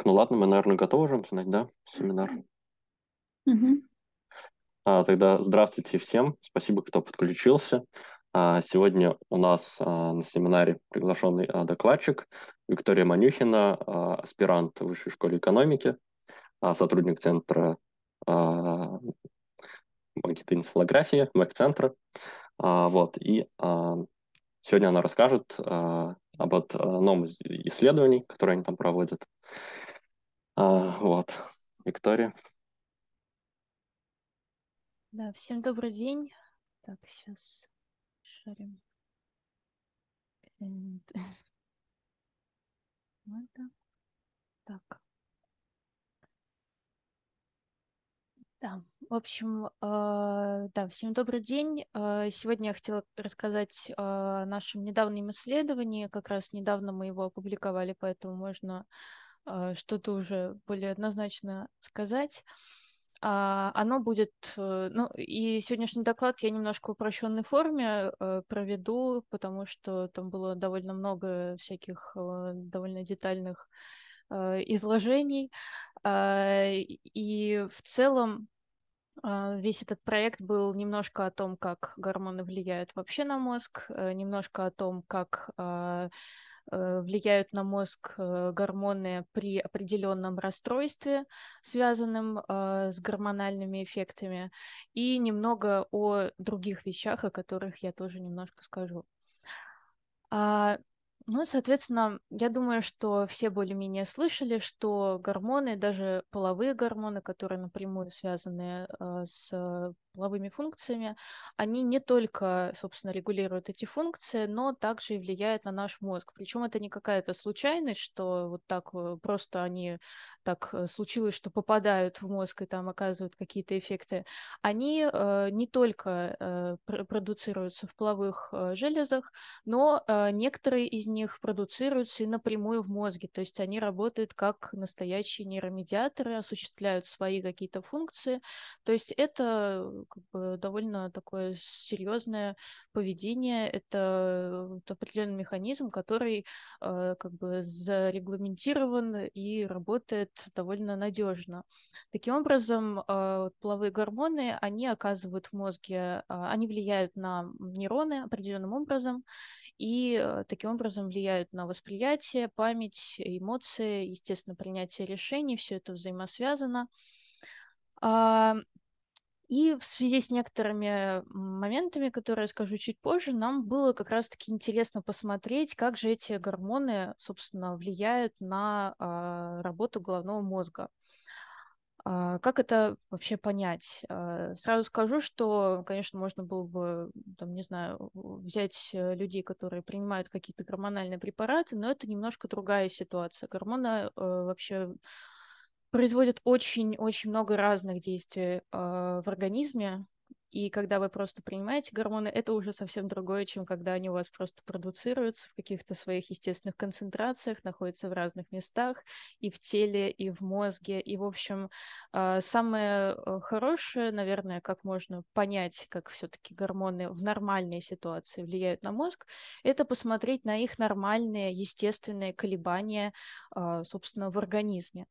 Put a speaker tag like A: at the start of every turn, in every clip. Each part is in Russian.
A: Так, ну ладно, мы, наверное, готовы уже начинать, да, семинар? Угу. А, тогда здравствуйте всем, спасибо, кто подключился. А, сегодня у нас а, на семинаре приглашенный а, докладчик Виктория Манюхина, а, аспирант Высшей школы экономики, а, сотрудник Центра а, инфографии МЭК-центра. А, вот, и а, сегодня она расскажет а, об одном из исследований, которые они там проводят. А, вот, Виктория.
B: Да, всем добрый день. Так, сейчас шарим. And... Ладно. Ну так. Да, в общем, э, да, всем добрый день. А, сегодня я хотела рассказать о нашем недавнем исследовании. Как раз недавно мы его опубликовали, поэтому можно Э, что-то уже более однозначно сказать. А, оно будет, э, ну и сегодняшний доклад я немножко в упрощенной форме э, проведу, потому что там было довольно много всяких довольно детальных изложений. И в целом Весь этот проект был немножко о том, как гормоны влияют вообще на мозг, немножко о том, как Э, влияют на мозг э, гормоны при определенном расстройстве, связанном э, с гормональными эффектами, и немного о других вещах, о которых я тоже немножко скажу. А, ну, соответственно, я думаю, что все более-менее слышали, что гормоны, даже половые гормоны, которые напрямую связаны э, с э, половыми функциями, они не только, собственно, регулируют эти функции, но также и влияют на наш мозг. Причем это не какая-то случайность, что вот так э, просто они так случилось, что попадают в мозг и там оказывают какие-то эффекты. Они не только продуцируются в половых железах, но некоторые из них них продуцируются и напрямую в мозге. То есть они работают как настоящие нейромедиаторы, осуществляют свои какие-то функции. То есть это э, как бы, довольно такое серьезное поведение, это определенный механизм, который э, как бы зарегламентирован и работает довольно надежно. Таким образом, э, половые гормоны, они оказывают в мозге, они влияют на нейроны определенным образом, и э, таким образом влияют на восприятие, память, эмоции, естественно, принятие решений, все это взаимосвязано. А, и в связи с некоторыми моментами, которые я скажу чуть позже, нам было как раз-таки интересно посмотреть, как же эти гормоны, собственно, влияют на а, работу головного мозга. А, как это вообще понять? А, сразу скажу, что, конечно, можно было бы, там, не знаю, взять э, людей, которые принимают какие-то гормональные препараты, но это немножко другая ситуация. Гормоны э, вообще производят очень-очень много разных действий а, в организме, и когда вы просто принимаете гормоны, это уже совсем другое, чем когда они у вас просто продуцируются в каких-то своих естественных концентрациях, находятся в разных местах, и в теле, и в мозге. И, в общем, а, самое э, хорошее, наверное, как можно понять, как все-таки гормоны в нормальной ситуации влияют на мозг, это посмотреть на их нормальные, естественные колебания, а, собственно, в организме.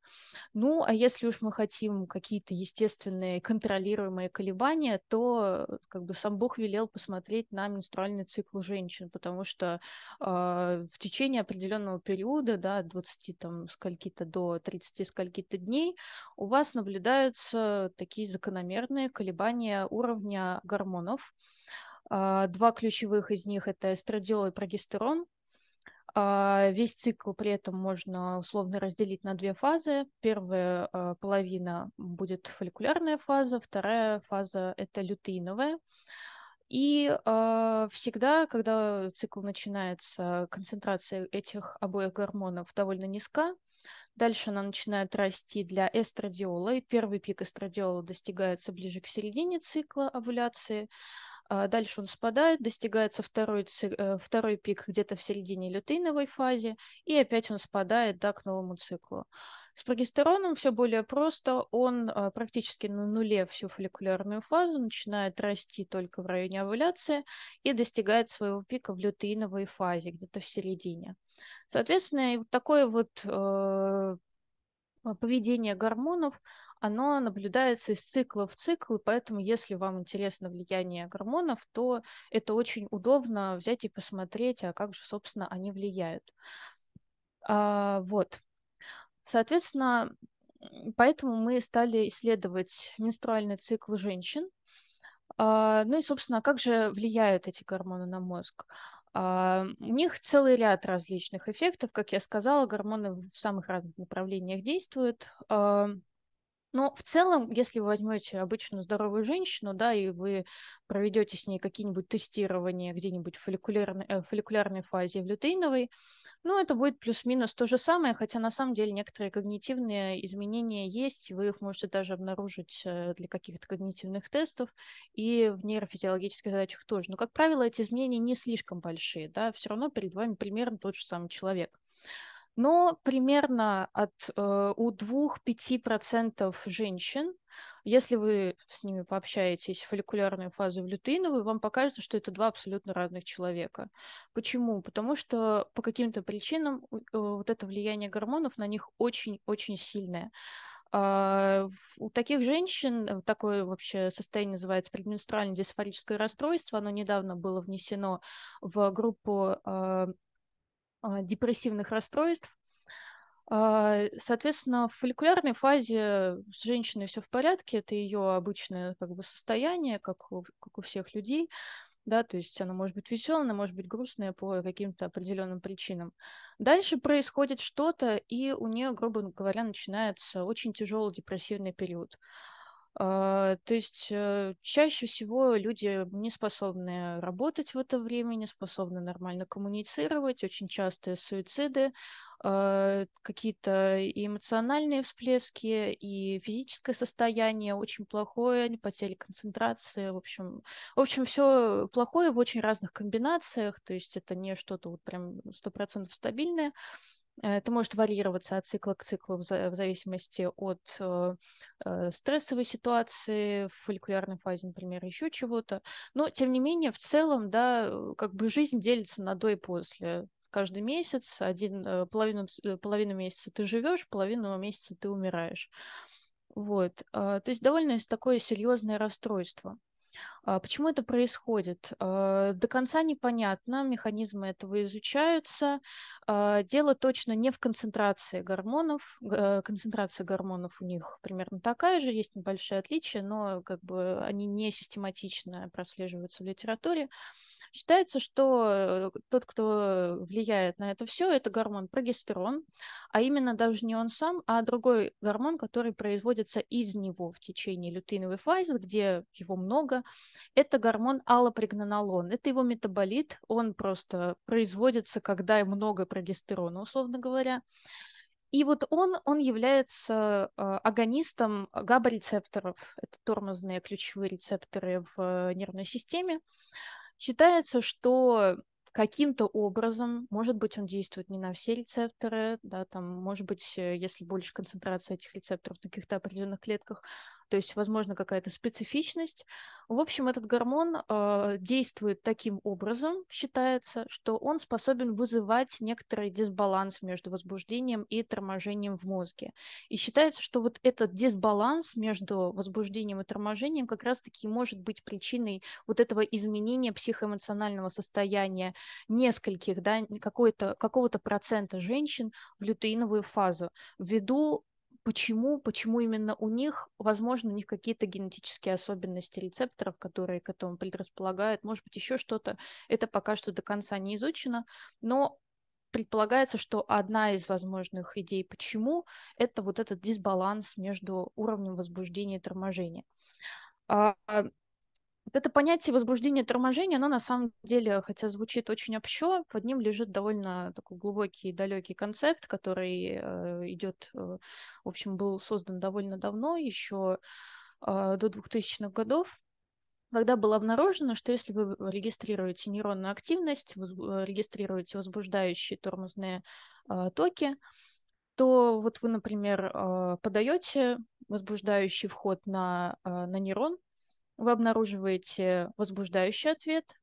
B: Ну, а если уж мы хотим какие-то естественные контролируемые колебания, то Э, как бы сам Бог велел посмотреть на менструальный цикл женщин, потому что э, в течение определенного периода, да, 20 там скольки-то до 30 скольки-то дней, у вас наблюдаются такие закономерные колебания уровня гормонов. Э, два ключевых из них это эстрадиол и прогестерон, а, весь цикл при этом можно условно разделить на две фазы. Первая а, половина будет фолликулярная фаза, вторая фаза – это лютеиновая. И э, всегда, когда цикл начинается, концентрация этих обоих гормонов довольно низка. Дальше она начинает расти для эстрадиола, и первый пик эстрадиола достигается ближе к середине цикла овуляции. А дальше он спадает, достигается второй, э, второй пик где-то в середине лютеиновой фазе, и опять он спадает да, к новому циклу. С прогестероном все более просто. Он а, практически на нуле всю фолликулярную фазу, начинает расти только в районе овуляции и достигает своего пика в лютеиновой фазе, где-то в середине. Соответственно, вот такое вот э, поведение гормонов оно наблюдается из цикла в цикл, и поэтому, если вам интересно влияние гормонов, то это очень удобно взять и посмотреть, а как же, собственно, они влияют. А, вот. Соответственно, поэтому мы стали исследовать менструальный цикл женщин. А, ну и, собственно, а как же влияют эти гормоны на мозг? Uh, у них целый ряд различных эффектов. Как я сказала, гормоны в самых разных направлениях действуют. Uh, но в целом, если вы возьмете обычную здоровую женщину, да, и вы проведете с ней какие-нибудь тестирования где-нибудь в фолликулярной, э, фолликулярной фазе в лютеиновой, ну, это будет плюс-минус то же самое, хотя на самом деле некоторые когнитивные изменения есть, вы их можете даже обнаружить э, для каких-то когнитивных тестов и в нейрофизиологических задачах тоже. Но, как правило, эти изменения не слишком большие, да, все равно перед вами примерно тот же самый человек но примерно от, э, у 2-5% женщин, если вы с ними пообщаетесь в фолликулярную фазу в лютеиновую, вам покажется, что это два абсолютно разных человека. Почему? Потому что по каким-то причинам э, вот это влияние гормонов на них очень-очень сильное. Uh, у таких женщин э, такое вообще состояние называется предменструальное дисфорическое расстройство. Оно недавно было внесено в группу uh, а, депрессивных расстройств. А, соответственно, в фолликулярной фазе с женщиной все в порядке, это ее обычное как бы, состояние, как у, как у всех людей, да, то есть она может быть веселая, она может быть грустная по каким-то определенным причинам. Дальше происходит что-то, и у нее, грубо говоря, начинается очень тяжелый депрессивный период. А, то есть э, чаще всего люди не способны работать в это время, не способны нормально коммуницировать, очень часто суициды, а, какие-то эмоциональные всплески, и физическое состояние очень плохое, потеря концентрации, в общем, в общем, все плохое в очень разных комбинациях, то есть это не что-то вот прям сто процентов стабильное, это может варьироваться от цикла к циклу в зависимости от э, э, стрессовой ситуации, в фолликулярной фазе, например, еще чего-то. Но, тем не менее, в целом, да, э, как бы жизнь делится на до и после. Каждый месяц, один, половину, половину месяца ты живешь, половину месяца ты умираешь. Вот. То есть довольно такое серьезное расстройство. А почему это происходит? А, до конца непонятно, механизмы этого изучаются. А, дело точно не в концентрации гормонов. Концентрация гормонов у них примерно такая же, есть небольшие отличия, но как бы они не систематично прослеживаются в литературе. Считается, что э, тот, кто влияет на это все, это гормон прогестерон, а именно даже не он сам, а другой гормон, который производится из него в течение лютеиновой фазы, где его много. Это гормон аллопригнанолон. Это его метаболит, он просто производится, когда много прогестерона, условно говоря. И вот он, он является э, агонистом габа-рецепторов. Это тормозные ключевые рецепторы в э, нервной системе. Считается, что каким-то образом, может быть, он действует не на все рецепторы, да, там, может быть, э, если больше концентрация этих рецепторов на каких-то определенных клетках, то есть, возможно, какая-то специфичность. В общем, этот гормон э, действует таким образом, считается, что он способен вызывать некоторый дисбаланс между возбуждением и торможением в мозге. И считается, что вот этот дисбаланс между возбуждением и торможением как раз-таки может быть причиной вот этого изменения психоэмоционального состояния нескольких, да, какого-то процента женщин в лютеиновую фазу ввиду почему, почему именно у них, возможно, у них какие-то генетические особенности рецепторов, которые к этому предрасполагают, может быть, еще что-то. Это пока что до конца не изучено, но предполагается, что одна из возможных идей почему – это вот этот дисбаланс между уровнем возбуждения и торможения. А, а вот это понятие возбуждения торможения, оно на самом деле, хотя звучит очень общо, под ним лежит довольно такой глубокий и далекий концепт, который э, идет, э, в общем, был создан довольно давно, еще э, до 2000-х годов, когда было обнаружено, что если вы регистрируете нейронную активность, регистрируете возбуждающие тормозные токи, то вот вы, например, подаете возбуждающий вход на, на нейрон, вы обнаруживаете возбуждающий ответ,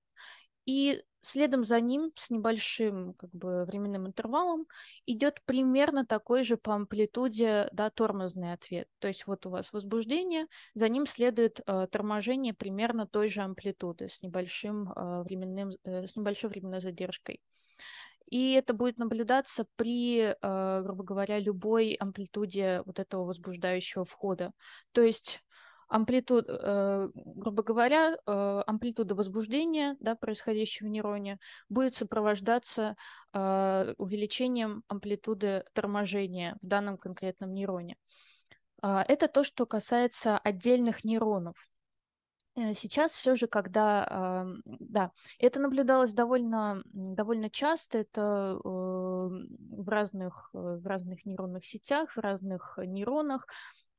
B: и следом за ним с небольшим как бы, временным интервалом идет примерно такой же по амплитуде да, тормозный ответ. То есть вот у вас возбуждение, за ним следует э, торможение примерно той же амплитуды с, небольшим, э, временным, э, с небольшой временной задержкой. И это будет наблюдаться при, э, грубо говоря, любой амплитуде вот этого возбуждающего входа. То есть амплитуд, э, грубо говоря, э, амплитуда возбуждения да, происходящего в нейроне будет сопровождаться э, увеличением амплитуды торможения в данном конкретном нейроне. А, это то, что касается отдельных нейронов. Сейчас все же, когда, да, это наблюдалось довольно, довольно часто, это в разных, в разных нейронных сетях, в разных нейронах,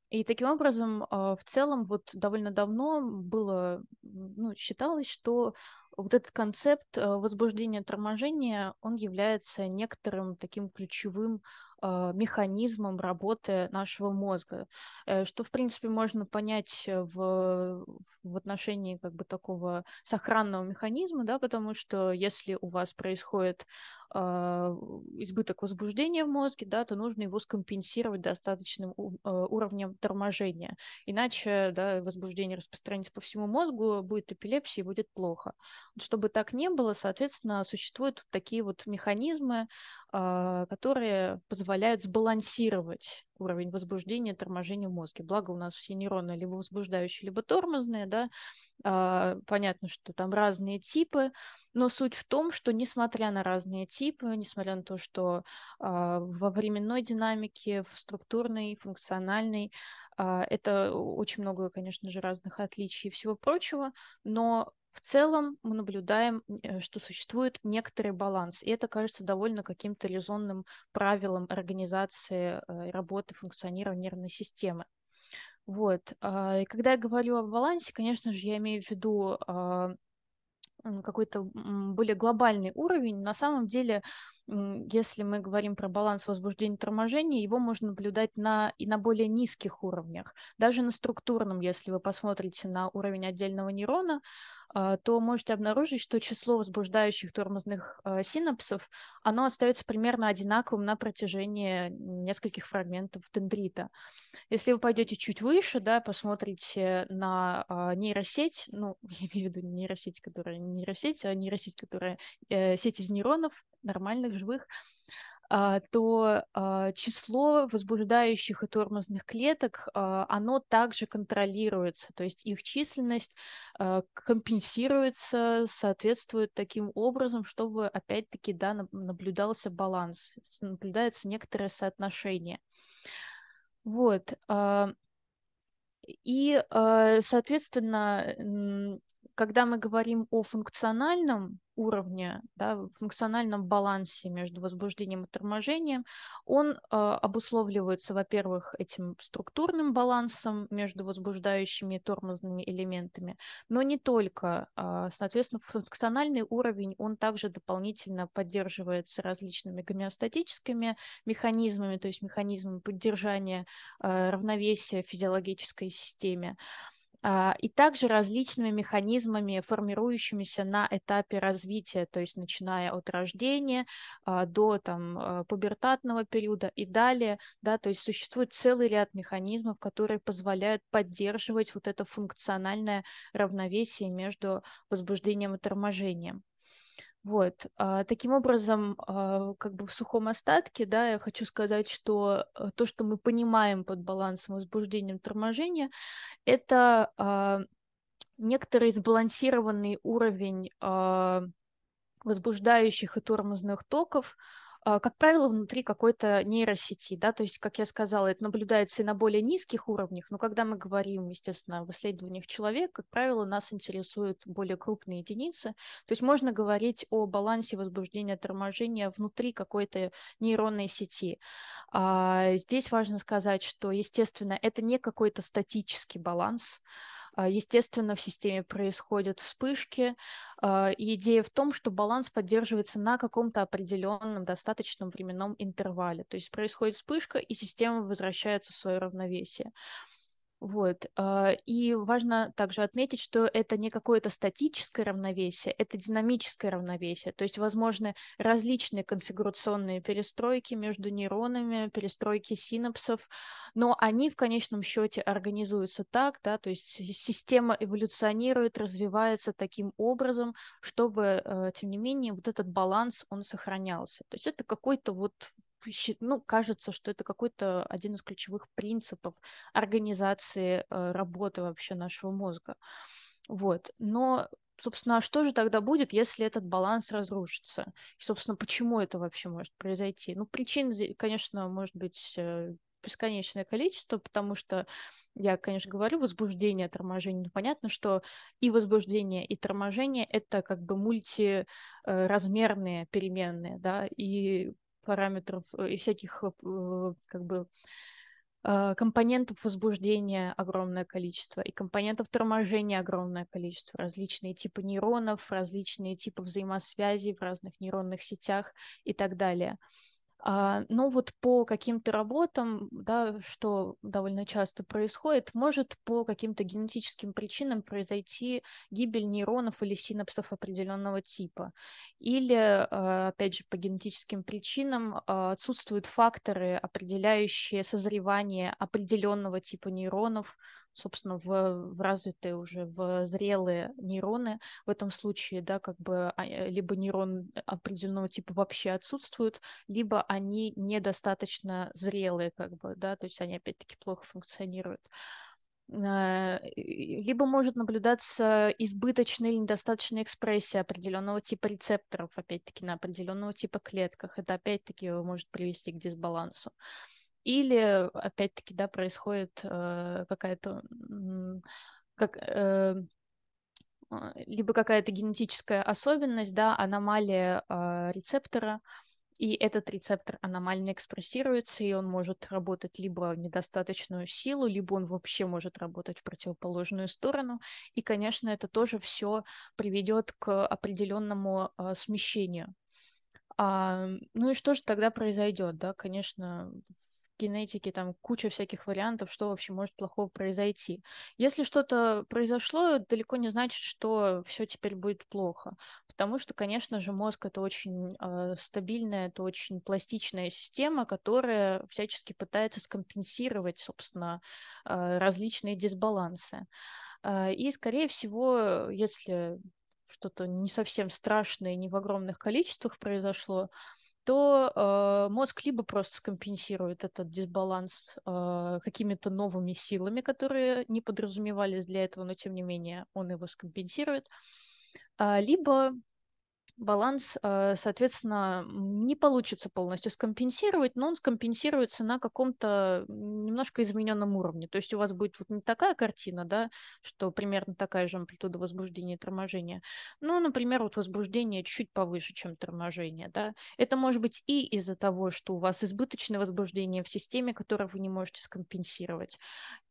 B: и таким образом, а, в целом, вот довольно давно было, ну, считалось, что вот этот концепт э, возбуждения торможения, он является некоторым таким ключевым э, механизмом работы нашего мозга, э, что, в принципе, можно понять в, в отношении как бы такого сохранного механизма, да, потому что если у вас происходит избыток возбуждения в мозге, да, то нужно его скомпенсировать достаточным уровнем торможения, иначе, да, возбуждение распространится по всему мозгу, будет эпилепсия и будет плохо чтобы так не было, соответственно, существуют такие вот механизмы, а, которые позволяют сбалансировать уровень возбуждения и торможения в мозге. Благо у нас все нейроны либо возбуждающие, либо тормозные, да. А, понятно, что там разные типы, но суть в том, что несмотря на разные типы, несмотря на то, что а, во временной динамике, в структурной, функциональной, это очень много, конечно же, разных отличий и всего прочего, но в целом мы наблюдаем, э, что существует некоторый баланс, и это кажется довольно каким-то резонным правилом организации э, работы, функционирования нервной системы. Вот. А, и когда я говорю о балансе, конечно же, я имею в виду а, какой-то более глобальный уровень. На самом деле если мы говорим про баланс возбуждения и торможения, его можно наблюдать на, и на более низких уровнях. Даже на структурном, если вы посмотрите на уровень отдельного нейрона, а, то можете обнаружить, что число возбуждающих тормозных а, синапсов, оно остается примерно одинаковым на протяжении нескольких фрагментов тендрита. Если вы пойдете чуть выше, да, посмотрите на а, нейросеть, ну, я имею в виду нейросеть, которая нейросеть, а нейросеть, которая э, сеть из нейронов, нормальных живых, а, то а, число возбуждающих и тормозных клеток, а, оно также контролируется, то есть их численность компенсируется, соответствует таким образом, чтобы опять-таки да, наблюдался баланс, наблюдается некоторое соотношение. Вот. И, соответственно, когда мы говорим о функциональном уровне, да, функциональном балансе между возбуждением и торможением, он э, обусловливается, во-первых, этим структурным балансом между возбуждающими и тормозными элементами, но не только. Э, соответственно, функциональный уровень, он также дополнительно поддерживается различными гомеостатическими механизмами, то есть механизмами поддержания э, равновесия в физиологической системе. Э, а, и также различными механизмами, формирующимися на этапе развития, то есть начиная от рождения а, до там, а, пубертатного периода и далее, да, то есть существует целый ряд механизмов, которые позволяют поддерживать вот это функциональное равновесие между возбуждением и торможением. Вот. А, таким образом, а, как бы в сухом остатке, да, я хочу сказать, что э, то, что мы понимаем под балансом возбуждением торможения, это а, некоторый сбалансированный уровень возбуждающих и тормозных токов, а, как правило, внутри какой-то нейросети, да, то есть, как я сказала, это наблюдается и на более низких уровнях, но когда мы говорим, естественно, об исследованиях человека, как правило, нас интересуют более крупные единицы, то есть можно говорить о балансе возбуждения торможения внутри какой-то нейронной сети. А, здесь важно сказать, что, естественно, это не какой-то статический баланс, а, естественно, в системе происходят вспышки. А, и идея в том, что баланс поддерживается на каком-то определенном достаточном временном интервале. То есть происходит вспышка, и система возвращается в свое равновесие. Вот. А, и важно также отметить, что это не какое-то статическое равновесие, это динамическое равновесие. То есть возможны различные конфигурационные перестройки между нейронами, перестройки синапсов, но они в конечном счете организуются так, да, то есть система эволюционирует, развивается таким образом, чтобы, э, тем не менее, вот этот баланс, он сохранялся. То есть это какой-то вот ну, кажется, что это какой-то один из ключевых принципов организации э, работы вообще нашего мозга. Вот. Но собственно, а что же тогда будет, если этот баланс разрушится? И, собственно, почему это вообще может произойти? Ну, причин, конечно, может быть э, бесконечное количество, потому что я, конечно, говорю, возбуждение, торможение. Ну, понятно, что и возбуждение, и торможение — это как бы мультиразмерные э, переменные, да, и параметров э, и всяких э, как бы э, компонентов возбуждения огромное количество, и компонентов торможения огромное количество, различные типы нейронов, различные типы взаимосвязей в разных нейронных сетях и так далее. А, но вот по каким-то работам, да, что довольно часто происходит, может по каким-то генетическим причинам произойти гибель нейронов или синапсов определенного типа. Или, а, опять же, по генетическим причинам а, отсутствуют факторы, определяющие созревание определенного типа нейронов собственно, в, в развитые уже, в зрелые нейроны. В этом случае, да, как бы а, э, либо нейрон определенного типа вообще отсутствует, либо они недостаточно зрелые, как бы, да, то есть они опять-таки плохо функционируют э, либо может наблюдаться избыточная или недостаточная экспрессия определенного типа рецепторов, опять-таки, на определенного типа клетках. Это опять-таки может привести к дисбалансу. Uh, или, опять-таки, да, происходит э, какая-то... Как, э, а, либо какая-то генетическая особенность, да, аномалия э, рецептора, и этот рецептор аномально экспрессируется, и он может работать либо в недостаточную силу, либо он вообще может работать в противоположную сторону. И, конечно, это тоже все приведет к определенному э, а, смещению. А, ну и что же тогда произойдет, да? Конечно, генетики там куча всяких вариантов, что вообще может плохого произойти. Если что-то произошло, далеко не значит, что все теперь будет плохо, потому что, конечно же, мозг это очень э, стабильная, это очень пластичная система, которая всячески пытается скомпенсировать, собственно, э, различные дисбалансы. Э, и, скорее всего, если что-то не совсем страшное, не в огромных количествах произошло, э, то э, мозг либо просто скомпенсирует этот дисбаланс э, какими-то новыми силами, которые не подразумевались для этого, но тем не менее он его скомпенсирует, э, либо баланс, э, соответственно, не получится полностью скомпенсировать, но он скомпенсируется на каком-то немножко измененном уровне. То есть у вас будет вот не такая картина, да, что примерно такая же амплитуда возбуждения и торможения, но, например, вот возбуждение чуть повыше, чем торможение, да. Это может быть и из-за того, что у вас избыточное возбуждение в системе, которое вы не можете скомпенсировать,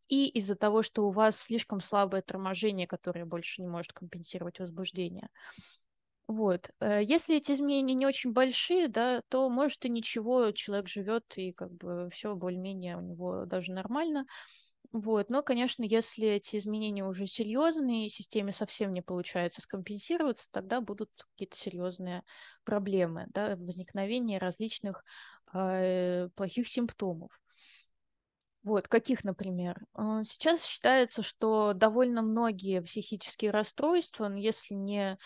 B: и из-за того, что у вас слишком слабое торможение, которое больше не может компенсировать возбуждение. Вот. Э, если эти изменения не очень большие, да, то, может, и ничего, человек живет, и как бы все более-менее у него даже нормально. Вот. Но, конечно, если эти изменения уже серьезные, и системе совсем не получается скомпенсироваться, тогда будут какие-то серьезные проблемы, да, возникновение различных э, плохих симптомов. Вот, каких, например? Э, сейчас считается, что довольно многие психические расстройства, ну, если не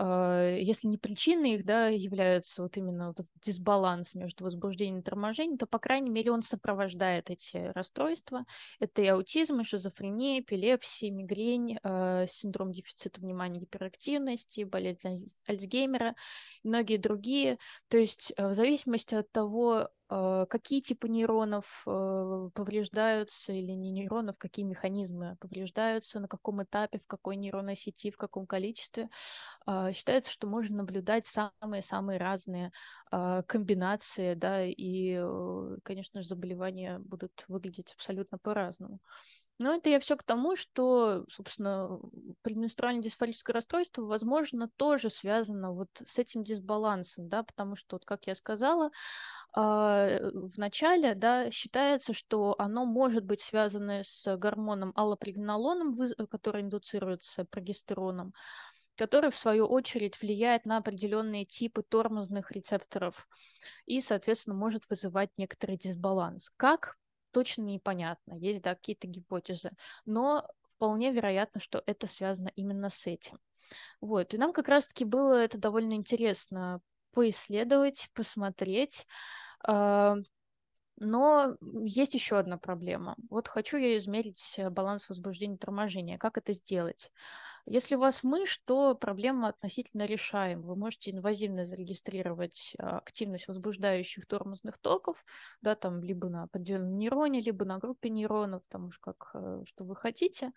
B: а, если не причиной их да, являются вот именно вот этот дисбаланс между возбуждением и торможением, то, по крайней мере, он сопровождает эти расстройства. Это и аутизм, и шизофрения, эпилепсия, мигрень, а, синдром дефицита внимания, гиперактивности, болезнь Альцгеймера и многие другие. То есть а, в зависимости от того, какие типы нейронов повреждаются или не нейронов, какие механизмы повреждаются, на каком этапе, в какой нейронной сети, в каком количестве. А, считается, что можно наблюдать самые-самые разные а, комбинации, да, и, э, конечно же, заболевания будут выглядеть абсолютно по-разному. Но это я все к тому, что, собственно, предменструальное дисфорическое расстройство, возможно, тоже связано вот с этим дисбалансом, да, потому что, вот, как я сказала, а, э, в начале, да, считается, что оно может быть связано с гормоном аллопригнолоном, э, который индуцируется прогестероном, который, в свою очередь, влияет на определенные типы тормозных рецепторов и, соответственно, может вызывать некоторый дисбаланс. Как? Точно непонятно, есть да, какие-то гипотезы, но вполне вероятно, что это связано именно с этим. Вот. И нам как раз-таки было это довольно интересно поисследовать, посмотреть, а, но есть еще одна проблема. Вот хочу я измерить э, баланс возбуждения и торможения. Как это сделать? Если у вас мышь, то проблема относительно решаем. Вы можете инвазивно зарегистрировать э, активность возбуждающих тормозных токов, да, там либо на определенном нейроне, либо на группе нейронов, потому что как, э, что вы хотите.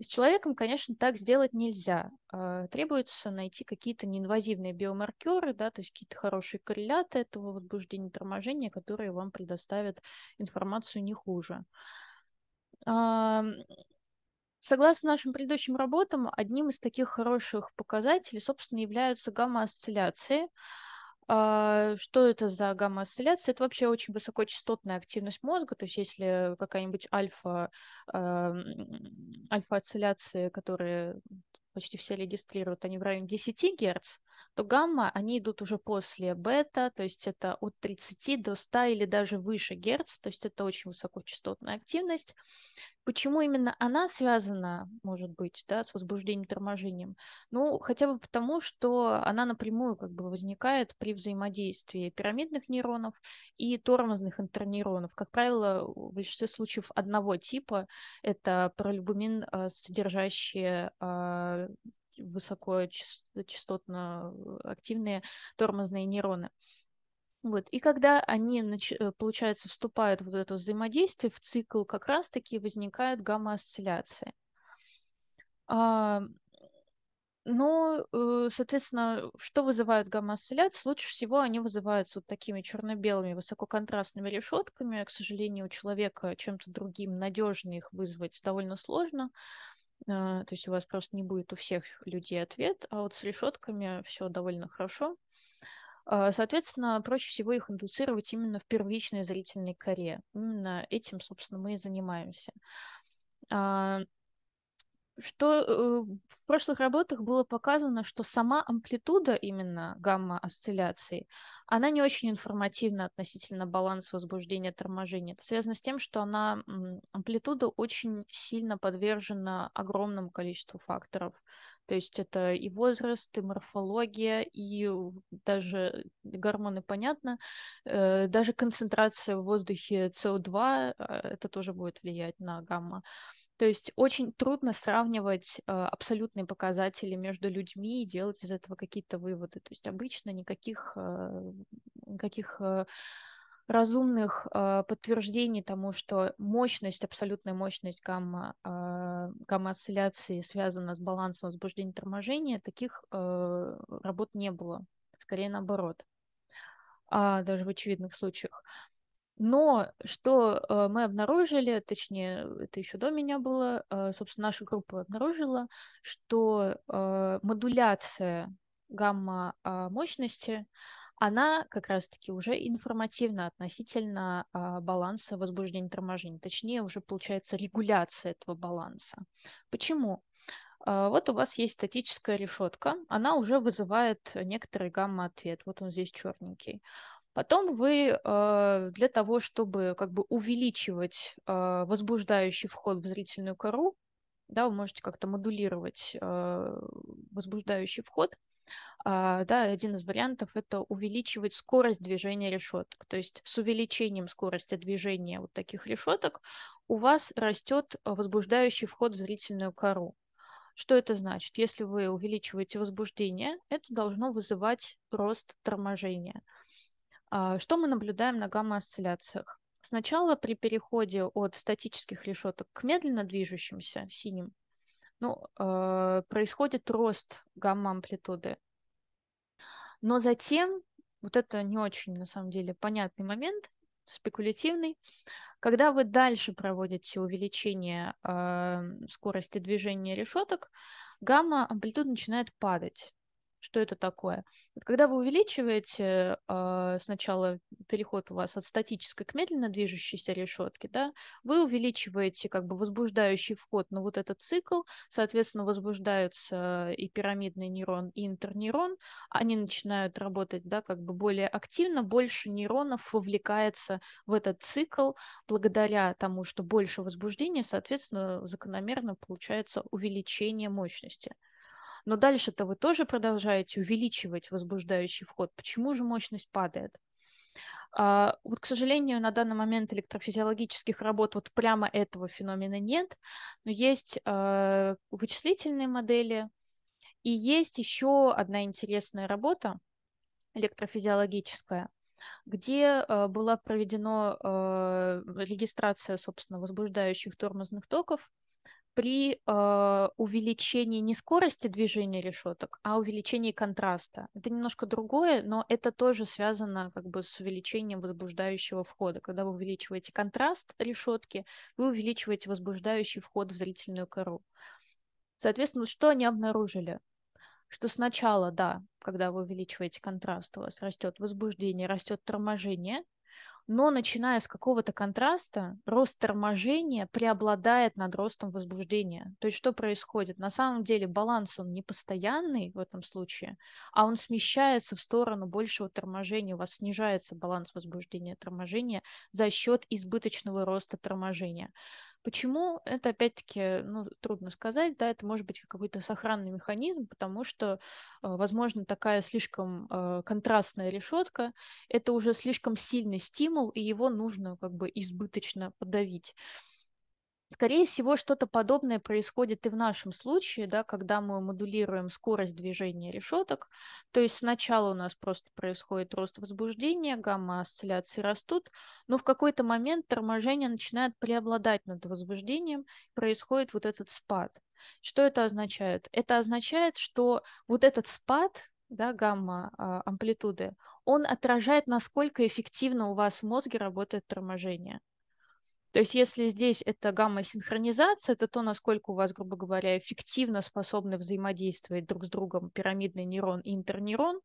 B: С человеком, конечно, так сделать нельзя. А, требуется найти какие-то неинвазивные биомаркеры, да, то есть какие-то хорошие корреляты этого возбуждения торможения, которые вам предоставят информацию не хуже. А, согласно нашим предыдущим работам, одним из таких хороших показателей, собственно, являются гамма-осцилляции. А, что это за гамма-осцилляция? Это вообще очень высокочастотная активность мозга, то есть если какая-нибудь альфа, а, альфа-осцилляции, которые почти все регистрируют, они в районе 10 Гц, то гамма, они идут уже после бета, то есть это от 30 до 100 или даже выше Гц, то есть это очень высокочастотная активность. Почему именно она связана, может быть, да, с возбуждением торможением? Ну, хотя бы потому, что она напрямую как бы возникает при взаимодействии пирамидных нейронов и тормозных интернейронов. Как правило, в большинстве случаев одного типа это пролюбумин, э, содержащие э, высокочастотно э, активные тормозные нейроны. Вот. И когда они, э, получается, вступают в вот это взаимодействие, в цикл как раз-таки возникает гамма-осцилляция. Ну, соответственно, что вызывают гамма-осцилляции? Лучше всего они вызываются вот такими черно-белыми высококонтрастными решетками. К сожалению, у человека чем-то другим надежно их вызвать довольно сложно. А, то есть у вас просто не будет у всех людей ответ, а вот с решетками все довольно хорошо. А, соответственно, проще всего их индуцировать именно в первичной зрительной коре. Именно этим, собственно, мы и занимаемся. А, что э, в прошлых работах было показано, что сама амплитуда именно гамма-осцилляции, она не очень информативна относительно баланса возбуждения торможения. Это связано с тем, что она, амплитуда очень сильно подвержена огромному количеству факторов – то есть это и возраст, и морфология, и даже гормоны, понятно, э, даже концентрация в воздухе СО2, а, это тоже будет влиять на гамма. То есть очень трудно сравнивать э, абсолютные показатели между людьми и делать из этого какие-то выводы. То есть обычно никаких, э, никаких разумных э, подтверждений тому, что мощность, абсолютная мощность гамма, э, гамма-осцилляции связана с балансом возбуждения торможения, таких э, работ не было. Скорее наоборот, а, даже в очевидных случаях. Но что э, мы обнаружили, точнее, это еще до меня было, э, собственно, наша группа обнаружила, что э, модуляция гамма-мощности а, э, она как раз-таки уже информативна относительно а, баланса возбуждения и торможения, точнее уже получается регуляция этого баланса. Почему? А, вот у вас есть статическая решетка, она уже вызывает некоторый гамма-ответ, вот он здесь черненький. Потом вы а, для того, чтобы как бы увеличивать а, возбуждающий вход в зрительную кору, да, вы можете как-то модулировать а, возбуждающий вход, а, да, один из вариантов это увеличивать скорость движения решеток. То есть с увеличением скорости движения вот таких решеток у вас растет возбуждающий вход в зрительную кору. Что это значит? Если вы увеличиваете возбуждение, это должно вызывать рост торможения. А, что мы наблюдаем на гамма-осцилляциях? Сначала при переходе от статических решеток к медленно движущимся синим ну, э, происходит рост гамма-амплитуды. Но затем, вот это не очень, на самом деле, понятный момент, спекулятивный, когда вы дальше проводите увеличение э, скорости движения решеток, гамма-амплитуд начинает падать что это такое. когда вы увеличиваете э, сначала переход у вас от статической к медленно движущейся решетке, да, вы увеличиваете как бы возбуждающий вход на ну, вот этот цикл, соответственно, возбуждаются и пирамидный нейрон, и интернейрон, они начинают работать, да, как бы более активно, больше нейронов вовлекается в этот цикл, благодаря тому, что больше возбуждения, соответственно, закономерно получается увеличение мощности. Но дальше-то вы тоже продолжаете увеличивать возбуждающий вход. Почему же мощность падает? А, вот, к сожалению, на данный момент электрофизиологических работ вот прямо этого феномена нет, но есть а, вычислительные модели, и есть еще одна интересная работа электрофизиологическая, где а, была проведена регистрация, собственно, возбуждающих тормозных токов при э, увеличении не скорости движения решеток, а увеличении контраста. Это немножко другое, но это тоже связано как бы с увеличением возбуждающего входа. Когда вы увеличиваете контраст решетки, вы увеличиваете возбуждающий вход в зрительную кору. Соответственно, что они обнаружили? Что сначала, да, когда вы увеличиваете контраст, у вас растет возбуждение, растет торможение, но начиная с какого-то контраста, рост торможения преобладает над ростом возбуждения. То есть что происходит? На самом деле баланс он не постоянный в этом случае, а он смещается в сторону большего торможения, у вас снижается баланс возбуждения торможения за счет избыточного роста торможения. Почему? Это опять-таки ну, трудно сказать, да, это может быть какой-то сохранный механизм, потому что, а, возможно, такая слишком а, контрастная решетка, это уже слишком сильный стимул, и его нужно как бы избыточно подавить. Скорее всего, что-то подобное происходит и в нашем случае, да, когда мы модулируем скорость движения решеток. То есть сначала у нас просто происходит рост возбуждения, гамма-осцилляции растут, но в какой-то момент торможение начинает преобладать над возбуждением, происходит вот этот спад. Что это означает? Это означает, что вот этот спад, да, гамма-амплитуды, а, он отражает, насколько эффективно у вас в мозге работает торможение. То есть если здесь это гамма-синхронизация, это то, насколько у вас, грубо говоря, эффективно способны взаимодействовать друг с другом пирамидный нейрон и интернейрон,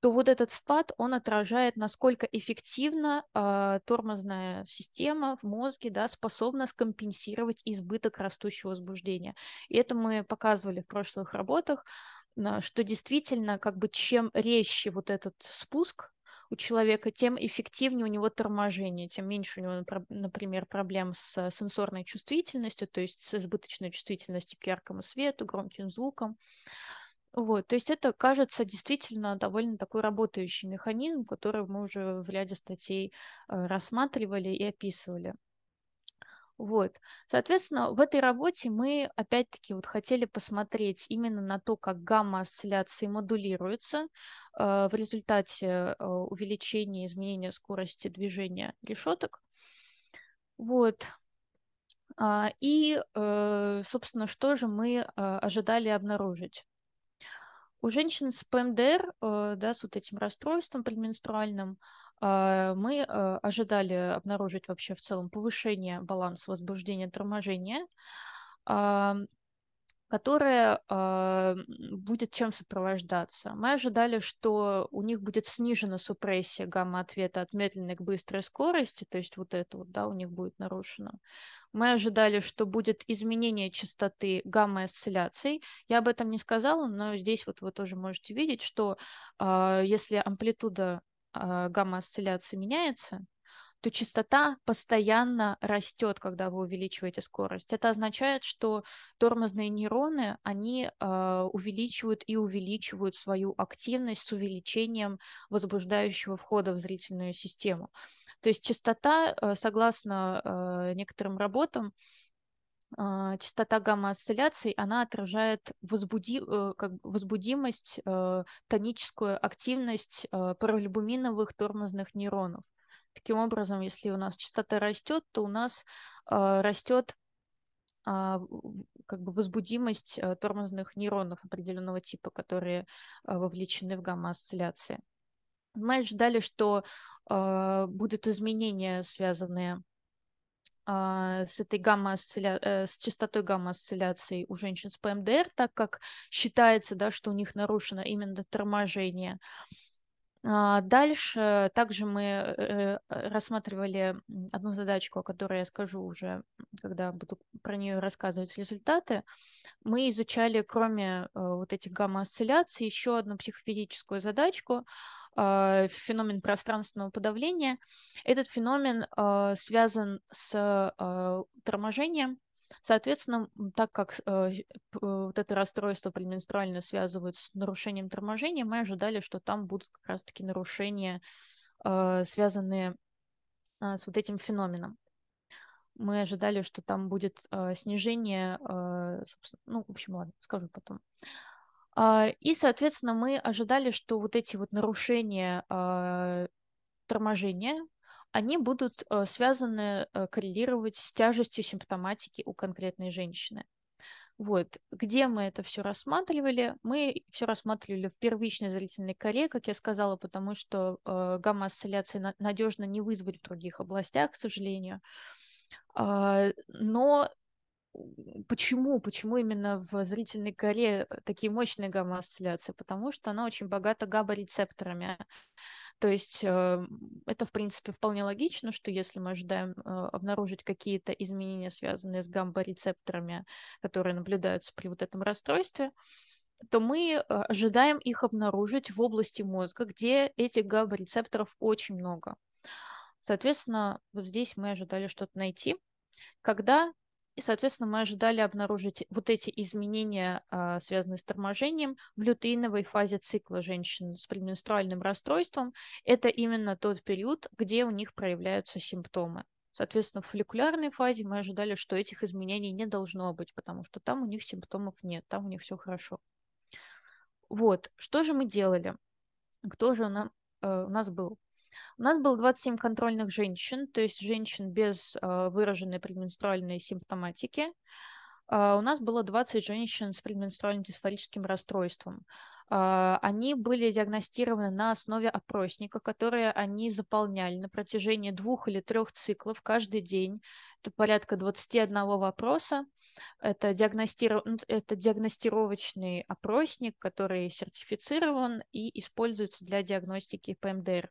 B: то вот этот спад, он отражает, насколько эффективно э, тормозная система в мозге да, способна скомпенсировать избыток растущего возбуждения. И это мы показывали в прошлых работах, что действительно, как бы чем резче вот этот спуск, у человека, тем эффективнее у него торможение, тем меньше у него, например, проблем с сенсорной чувствительностью, то есть с избыточной чувствительностью к яркому свету, громким звукам. Вот, то есть это, кажется, действительно довольно такой работающий механизм, который мы уже в ряде статей э, рассматривали и описывали. Вот. Соответственно, в этой работе мы опять-таки вот хотели посмотреть именно на то, как гамма-осцилляции модулируются э, в результате э, увеличения изменения скорости движения решеток. Вот. А, и, э, собственно, что же мы э, ожидали обнаружить? У женщин с ПМДР, э, да, с вот этим расстройством предменструальным, а, мы э, ожидали обнаружить вообще в целом повышение баланса возбуждения торможения которая э, будет чем сопровождаться. Мы ожидали, что у них будет снижена супрессия гамма-ответа от медленной к быстрой скорости, то есть вот это вот, да, у них будет нарушено. Мы ожидали, что будет изменение частоты гамма-осцилляций. Я об этом не сказала, но здесь вот вы тоже можете видеть, что э, если амплитуда э, гамма-осцилляции меняется, то частота постоянно растет, когда вы увеличиваете скорость. Это означает, что тормозные нейроны, они э, увеличивают и увеличивают свою активность с увеличением возбуждающего входа в зрительную систему. То есть частота, э, согласно э, некоторым работам, а, частота гамма-осцилляций, она отражает возбуди, э, как, возбудимость, э, тоническую активность паралюбуминовых тормозных нейронов. Таким образом, если у нас частота растет, то у нас а, растет а, как бы возбудимость э, тормозных нейронов определенного типа, которые э, вовлечены в гамма-осцилляции. Мы ожидали, что а, будут изменения, связанные с этой гамма э, с частотой гамма-осцилляций у женщин с ПМДР, так как считается, да, что у них нарушено именно торможение. А, дальше также мы э, э, э, рассматривали одну задачку, о которой я скажу уже, когда буду про нее рассказывать результаты. Мы изучали, кроме вот этих гамма-осцилляций, еще одну психофизическую задачку, а, феномен пространственного подавления. Этот феномен а, связан с торможением Соответственно, так как э, э, вот это расстройство предменструальное связывают с нарушением торможения, мы ожидали, что там будут как раз-таки нарушения, э, связанные с вот этим феноменом. Мы ожидали, что там будет снижение, ну, в общем, ладно, скажу потом. А, и, соответственно, мы ожидали, что вот эти вот нарушения торможения они будут э, связаны, э, коррелировать с тяжестью симптоматики у конкретной женщины. Вот. Где мы это все рассматривали? Мы все рассматривали в первичной зрительной коре, как я сказала, потому что э, гамма-осцилляции на- надежно не вызвать в других областях, к сожалению. Э, но почему? Почему именно в зрительной коре такие мощные гамма-осцилляции? Потому что она очень богата габба-рецепторами то есть э, это, в принципе, вполне логично, что если мы ожидаем э, обнаружить какие-то изменения, связанные с гамма-рецепторами, которые наблюдаются при вот этом расстройстве, то мы э, ожидаем их обнаружить в области мозга, где этих гамма-рецепторов очень много. Соответственно, вот здесь мы ожидали что-то найти. Когда и, соответственно, мы ожидали обнаружить вот эти изменения, а, связанные с торможением, в лютеиновой фазе цикла женщин с предменструальным расстройством. Это именно тот период, где у них проявляются симптомы. Соответственно, в фолликулярной фазе мы ожидали, что этих изменений не должно быть, потому что там у них симптомов нет, там у них все хорошо. Вот, что же мы делали? Кто же у, нам, э, у нас был? У нас было 27 контрольных женщин, то есть женщин без э, выраженной предменструальной симптоматики. А, у нас было 20 женщин с предменструальным дисфорическим расстройством. А, они были диагностированы на основе опросника, который они заполняли на протяжении двух или трех циклов каждый день. Это порядка 21 вопроса. Это, диагностиров... Ну, это диагностировочный опросник, который сертифицирован и используется для диагностики ПМДР.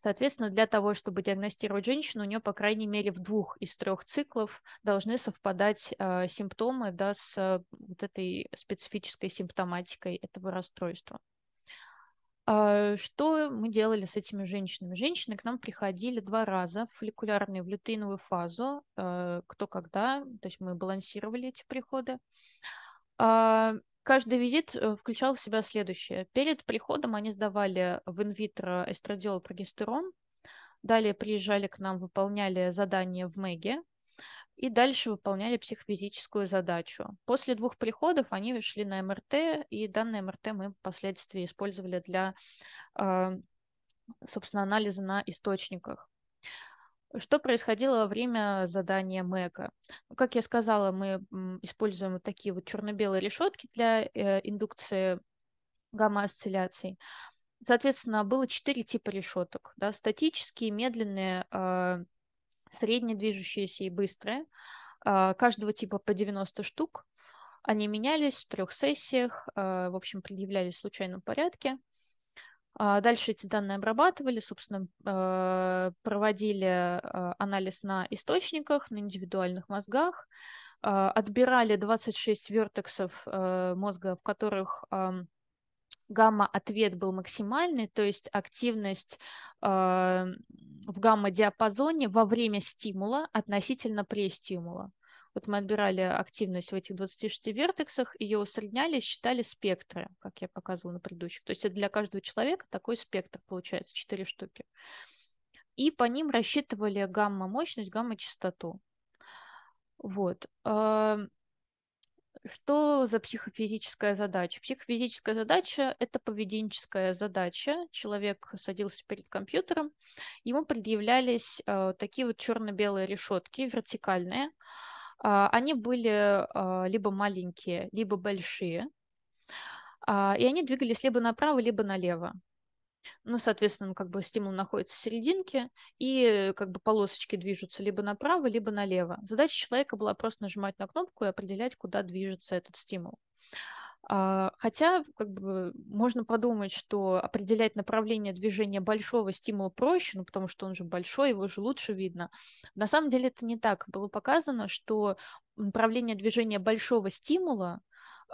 B: Соответственно, для того, чтобы диагностировать женщину, у нее, по крайней мере, в двух из трех циклов должны совпадать а, симптомы да, с а, вот этой специфической симптоматикой этого расстройства. А, что мы делали с этими женщинами? Женщины к нам приходили два раза в фолликулярную, в лютеиновую фазу, кто когда, то есть мы балансировали эти приходы каждый визит э, включал в себя следующее. Перед приходом они сдавали в инвитро эстрадиол прогестерон, далее приезжали к нам, выполняли задание в МЭГе, и дальше выполняли психофизическую задачу. После двух приходов они шли на МРТ, и данные МРТ мы впоследствии использовали для, а, собственно, анализа на источниках. Что происходило во время задания МЭКа? Как я сказала, мы используем вот такие вот черно-белые решетки для э, индукции гамма-осцилляций. Соответственно, было четыре типа решеток. Да, статические, медленные, а, среднедвижущиеся и быстрые. А, каждого типа по 90 штук. Они менялись в трех сессиях, а, в общем, предъявлялись в случайном порядке. А дальше эти данные обрабатывали, собственно, э, проводили э, анализ на источниках, на индивидуальных мозгах, э, отбирали 26 вертексов мозга, в которых гамма-ответ был максимальный, то есть активность в гамма-диапазоне во время стимула относительно престимула. Вот мы отбирали активность в этих 26 вертексах, ее усредняли, считали спектры, как я показывала на предыдущих. То есть для каждого человека такой спектр получается, 4 штуки. И по ним рассчитывали гамма-мощность, гамма-частоту. Вот. Эм, что за психофизическая задача? Психофизическая задача – это поведенческая задача. Человек садился перед компьютером, ему предъявлялись э, такие вот черно-белые решетки, вертикальные, а, они были а, либо маленькие, либо большие. А, и они двигались либо направо, либо налево. Ну, соответственно, как бы стимул находится в серединке, и как бы полосочки движутся либо направо, либо налево. Задача человека была просто нажимать на кнопку и определять, куда движется этот стимул. А, хотя, как бы, можно подумать, что определять направление движения большого стимула проще, ну, потому что он же большой, его же лучше видно. На самом деле это не так. Было показано, что направление движения большого стимула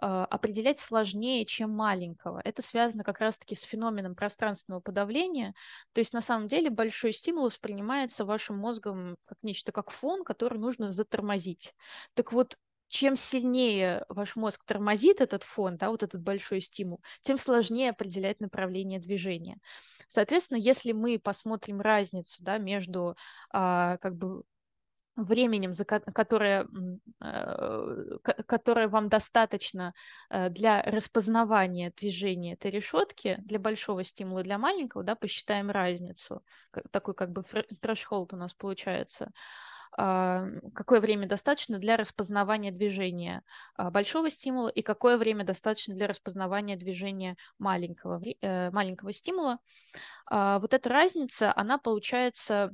B: а, определять сложнее, чем маленького. Это связано как раз-таки с феноменом пространственного подавления. То есть на самом деле большой стимул воспринимается вашим мозгом как нечто, как фон, который нужно затормозить. Так вот, чем сильнее ваш мозг тормозит этот фон, да, вот этот большой стимул, тем сложнее определять направление движения. Соответственно, если мы посмотрим разницу да, между а, как бы временем, за которое, э, которое вам достаточно э, для распознавания движения этой решетки, для большого стимула, для маленького, да, посчитаем разницу, такой как бы трэш у нас получается – а, какое время достаточно для распознавания движения а, большого стимула и какое время достаточно для распознавания движения маленького, э, маленького стимула. А, вот эта разница, она получается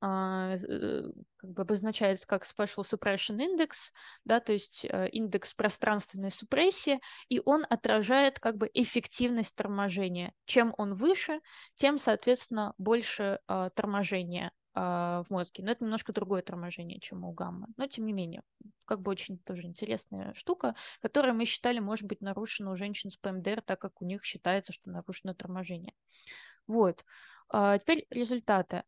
B: э, как бы обозначается как Special Suppression Index, да, то есть э, индекс пространственной супрессии, и он отражает как бы эффективность торможения. Чем он выше, тем, соответственно, больше торможения. А, в мозге. Но это немножко другое торможение, чем у гаммы. Но тем не менее, как бы очень тоже интересная штука, которая мы считали, может быть, нарушена у женщин с ПМДР, так как у них считается, что нарушено торможение. Вот. А, теперь результаты.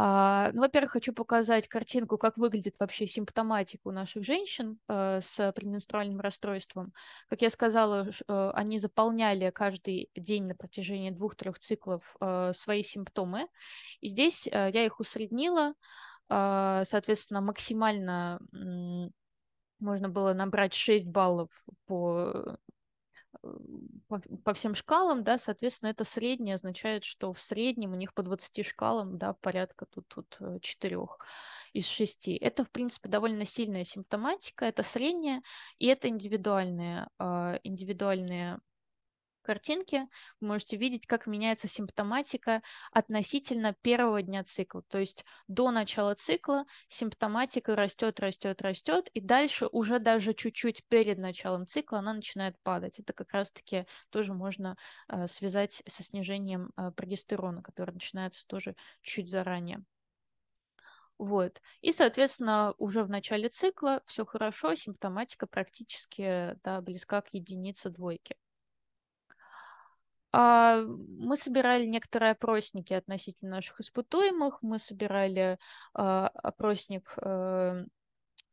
B: А, ну, во-первых, хочу показать картинку, как выглядит вообще симптоматика у наших женщин э, с предменструальным расстройством. Как я сказала, э, они заполняли каждый день на протяжении двух-трех циклов э, свои симптомы. И здесь я их усреднила, соответственно, максимально можно было набрать 6 баллов по по, по всем шкалам, да, соответственно, это среднее означает, что в среднем у них по 20 шкалам, да, порядка тут, тут 4 э, из 6. Это, в принципе, довольно сильная симптоматика, это среднее и это а, индивидуальные, индивидуальные картинке вы можете видеть, как меняется симптоматика относительно первого дня цикла. То есть до начала цикла симптоматика растет, растет, растет, и дальше уже даже чуть-чуть перед началом цикла она начинает падать. Это как раз-таки тоже можно э, связать со снижением э, прогестерона, который начинается тоже чуть заранее. Вот. И, соответственно, уже в начале цикла все хорошо, симптоматика практически да, близка к единице двойки. А, мы собирали некоторые опросники относительно наших испытуемых, мы собирали а, опросник э,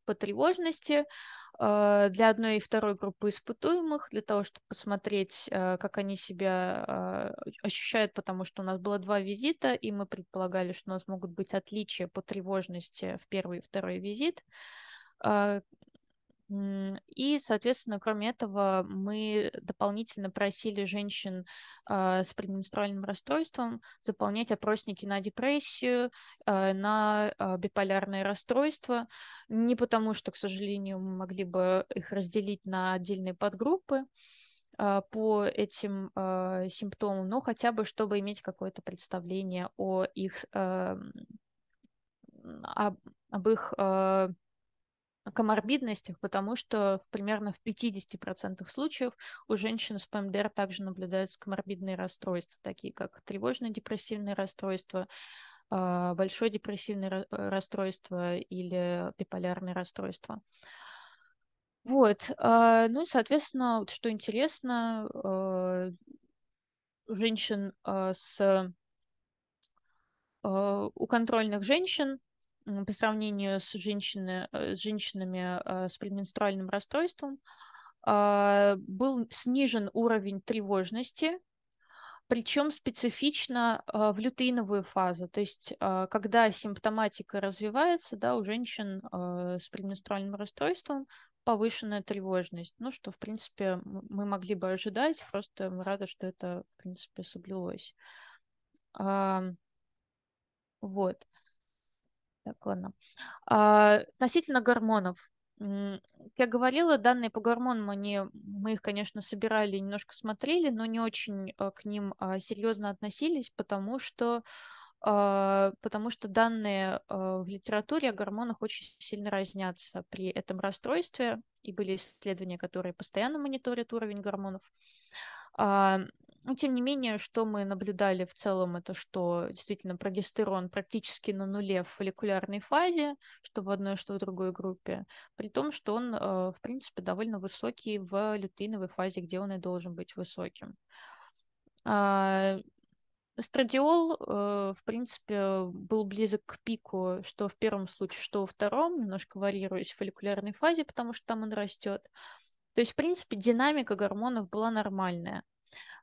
B: по тревожности а, для одной и второй группы испытуемых, для того, чтобы посмотреть, как они себя ощущают, потому что у нас было два визита, и мы предполагали, что у нас могут быть отличия по тревожности в первый и второй визит и, соответственно, кроме этого, мы дополнительно просили женщин а, с предменструальным расстройством заполнять опросники на депрессию, а, на а, биполярное расстройство. Не потому, что, к сожалению, мы могли бы их разделить на отдельные подгруппы по этим симптомам, но хотя бы, чтобы иметь какое-то представление о их эм, об, об их э, коморбидностях, потому что примерно в 50% случаев у женщин с ПМДР также наблюдаются коморбидные расстройства, такие как тревожно-депрессивные расстройства, а, большое депрессивное э, расстройство или биполярное расстройство. Вот. А, ну и, соответственно, что интересно, а, женщин с у контрольных женщин по сравнению с, женщины, э, с женщинами э, с предменструальным расстройством а, был снижен уровень тревожности, причем специфично э, в лютеиновую фазу. То есть, когда симптоматика развивается, да, у женщин с предменструальным расстройством повышенная тревожность. Ну, что, в принципе, мы могли бы ожидать, просто мы рады, что это, в принципе, соблюлось. Вот. Так, ладно. А, относительно гормонов. Я говорила, данные по гормонам, они, мы их, конечно, собирали, немножко смотрели, но не очень э, к ним а, серьезно относились, потому что, а, потому что данные а, в литературе о гормонах очень сильно разнятся при этом расстройстве, и были исследования, которые постоянно мониторят уровень гормонов. Но ну, тем не менее, что мы наблюдали в целом, это что действительно прогестерон практически на нуле в фолликулярной фазе, что в одной, что в другой группе, при том, что он, э, в принципе, довольно высокий в лютеиновой фазе, где он и должен быть высоким. А, Страдиол, э, в принципе, был близок к пику, что в первом случае, что во втором, немножко варьируясь в фолликулярной фазе, потому что там он растет. То есть, в принципе, динамика гормонов была нормальная.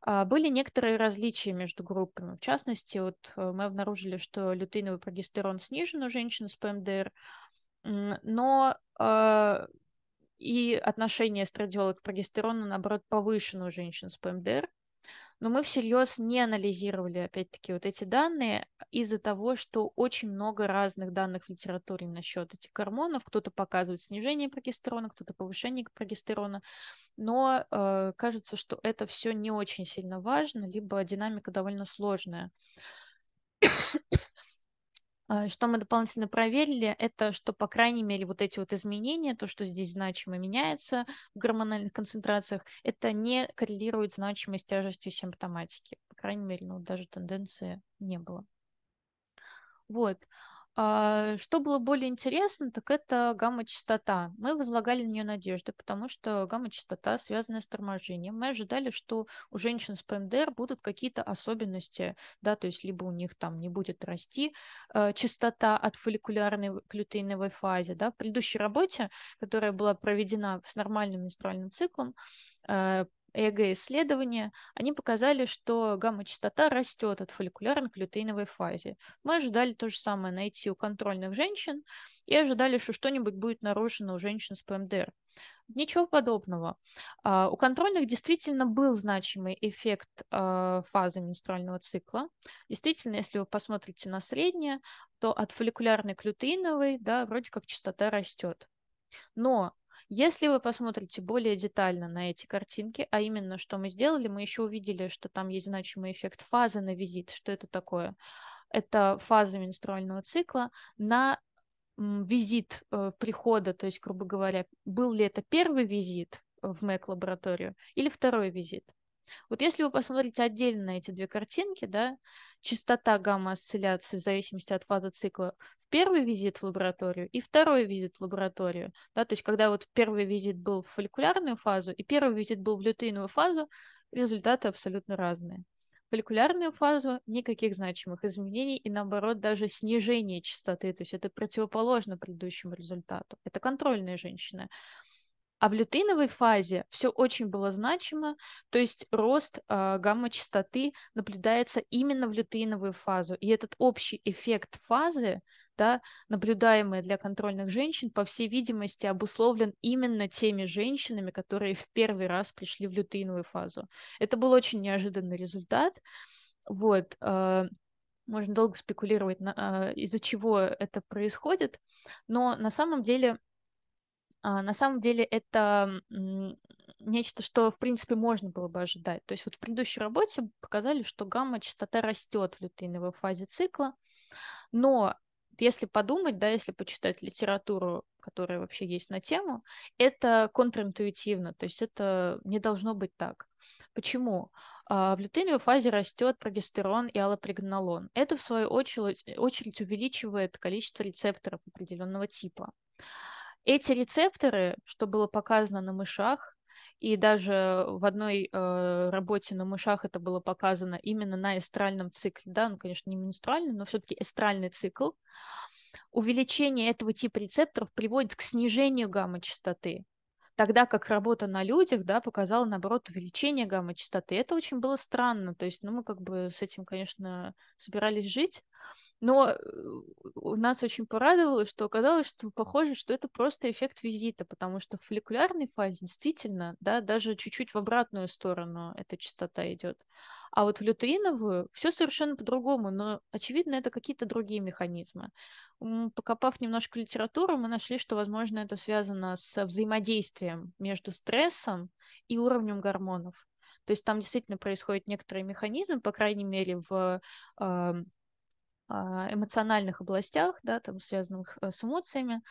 B: А, были некоторые различия между группами. В частности, вот э, мы обнаружили, что лютеиновый прогестерон снижен у женщин с ПМДР, но а, и отношение эстрадиола к прогестерону, наоборот, повышено у женщин с ПМДР но мы всерьез не анализировали, опять-таки, вот эти данные из-за того, что очень много разных данных в литературе насчет этих гормонов. Кто-то показывает снижение прогестерона, кто-то повышение прогестерона, но э, кажется, что это все не очень сильно важно, либо динамика довольно сложная. А, что мы дополнительно проверили, это что, по крайней мере, вот эти вот изменения, то, что здесь значимо меняется в гормональных концентрациях, это не коррелирует значимость с тяжестью симптоматики. По крайней мере, ну, даже тенденции не было. Вот. А, что было более интересно, так это гамма-частота. Мы возлагали на нее надежды, потому что гамма-частота связана с торможением. Мы ожидали, что у женщин с ПМДР будут какие-то особенности, да, то есть либо у них там не будет расти э, частота от фолликулярной клютеиновой фазы, да. В предыдущей работе, которая была проведена с нормальным менструальным циклом, э, ЭЭГ-исследования, они показали, что гамма-частота растет от фолликулярной к лютеиновой фазе. Мы ожидали то же самое найти у контрольных женщин и ожидали, что что-нибудь будет нарушено у женщин с ПМДР. Ничего подобного. А, у контрольных действительно был значимый эффект а, фазы менструального цикла. Действительно, если вы посмотрите на среднее, то от фолликулярной к лютеиновой, да, вроде как частота растет. Но если вы посмотрите более детально на эти картинки, а именно, что мы сделали, мы еще увидели, что там есть значимый эффект фазы на визит. Что это такое? Это фаза менструального цикла на визит э, прихода, то есть, грубо говоря, был ли это первый визит э, в МЭК-лабораторию или второй визит. Вот если вы посмотрите отдельно на эти две картинки, да, частота гамма-осцилляции в зависимости от фазы цикла в первый визит в лабораторию и второй визит в лабораторию, да, то есть когда вот первый визит был в фолликулярную фазу и первый визит был в лютеиновую фазу, результаты абсолютно разные. В фолликулярную фазу никаких значимых изменений и наоборот даже снижение частоты, то есть это противоположно предыдущему результату. Это контрольная женщина. А в лютеиновой фазе все очень было значимо, то есть рост э, гамма-частоты наблюдается именно в лютеиновую фазу. И этот общий эффект фазы, да, наблюдаемый для контрольных женщин, по всей видимости, обусловлен именно теми женщинами, которые в первый раз пришли в лютеиновую фазу. Это был очень неожиданный результат. Вот, э, можно долго спекулировать, э, из-за чего это происходит, но на самом деле а, на самом деле это нечто, что, в принципе, можно было бы ожидать. То есть вот в предыдущей работе показали, что гамма-частота растет в лютеиновой фазе цикла, но если подумать, да, если почитать литературу, которая вообще есть на тему, это контринтуитивно, то есть это не должно быть так. Почему? А, в лютеиновой фазе растет прогестерон и аллопригнолон. Это, в свою очередь, э, очередь увеличивает количество рецепторов определенного типа. Эти рецепторы, что было показано на мышах, и даже в одной э, работе на мышах это было показано именно на эстральном цикле, да, ну, конечно, не менструальный, но все-таки эстральный цикл, увеличение этого типа рецепторов приводит к снижению гамма-частоты. Тогда как работа на людях, да, показала, наоборот, увеличение гамма-частоты. Это очень было странно. То есть, ну, мы как бы с этим, конечно, собирались жить, но э, у нас очень порадовало, что оказалось, что похоже, что это просто эффект визита, потому что в фолликулярной фазе действительно, да, даже чуть-чуть в обратную сторону эта частота идет. А вот в лютеиновую все совершенно по-другому, но, очевидно, это какие-то другие механизмы. Покопав немножко литературу, мы нашли, что, возможно, это связано с взаимодействием между стрессом и уровнем гормонов. То есть там действительно происходит некоторый механизм, по крайней мере, в а, а, эмоциональных областях, да, там связанных э, с эмоциями,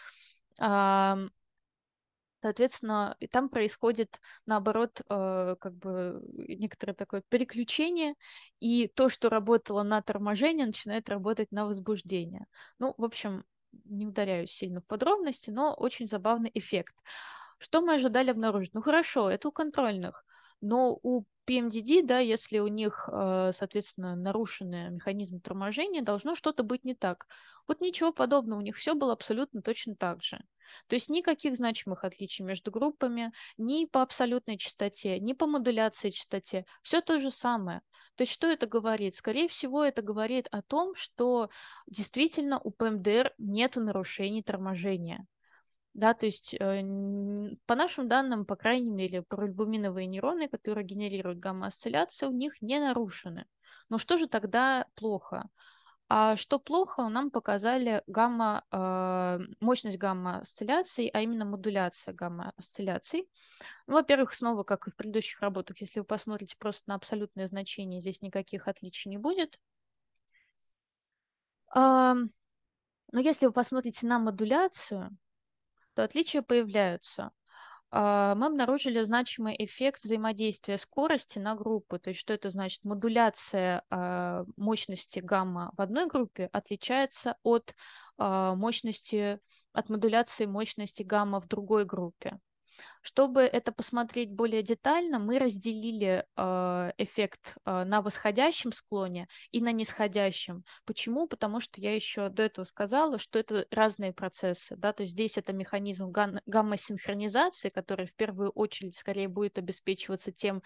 B: Соответственно, и там происходит, наоборот, э, как бы некоторое такое переключение, и то, что работало на торможение, начинает работать на возбуждение. Ну, в общем, не ударяюсь сильно в подробности, но очень забавный эффект. Что мы ожидали обнаружить? Ну хорошо, это у контрольных, но у PMDD, да, если у них, э, соответственно, нарушенные механизмы торможения, должно что-то быть не так. Вот ничего подобного, у них все было абсолютно точно так же. То есть никаких значимых отличий между группами ни по абсолютной частоте, ни по модуляции частоте. Все то же самое. То есть что это говорит? Скорее всего, это говорит о том, что действительно у ПМДР нет нарушений торможения. Да, то есть э, по нашим данным, по крайней мере, проальбуминовые нейроны, которые генерируют гамма-осцилляции, у них не нарушены. Но что же тогда плохо? А что плохо, нам показали гамма, а, мощность гамма-осцилляций, а именно модуляция гамма-осцилляций. Ну, во-первых, снова, как и в предыдущих работах, если вы посмотрите просто на абсолютное значение, здесь никаких отличий не будет. А, но если вы посмотрите на модуляцию, то отличия появляются. А, мы обнаружили значимый эффект взаимодействия скорости на группы. То есть что это значит? Модуляция а, мощности гамма в одной группе отличается от а, мощности, от модуляции мощности гамма в другой группе. Чтобы это посмотреть более детально, мы разделили э, эффект э, на восходящем склоне и на нисходящем. Почему? Потому что я еще до этого сказала, что это разные процессы. Да? То есть здесь это механизм гамма-синхронизации, который в первую очередь скорее будет обеспечиваться тем,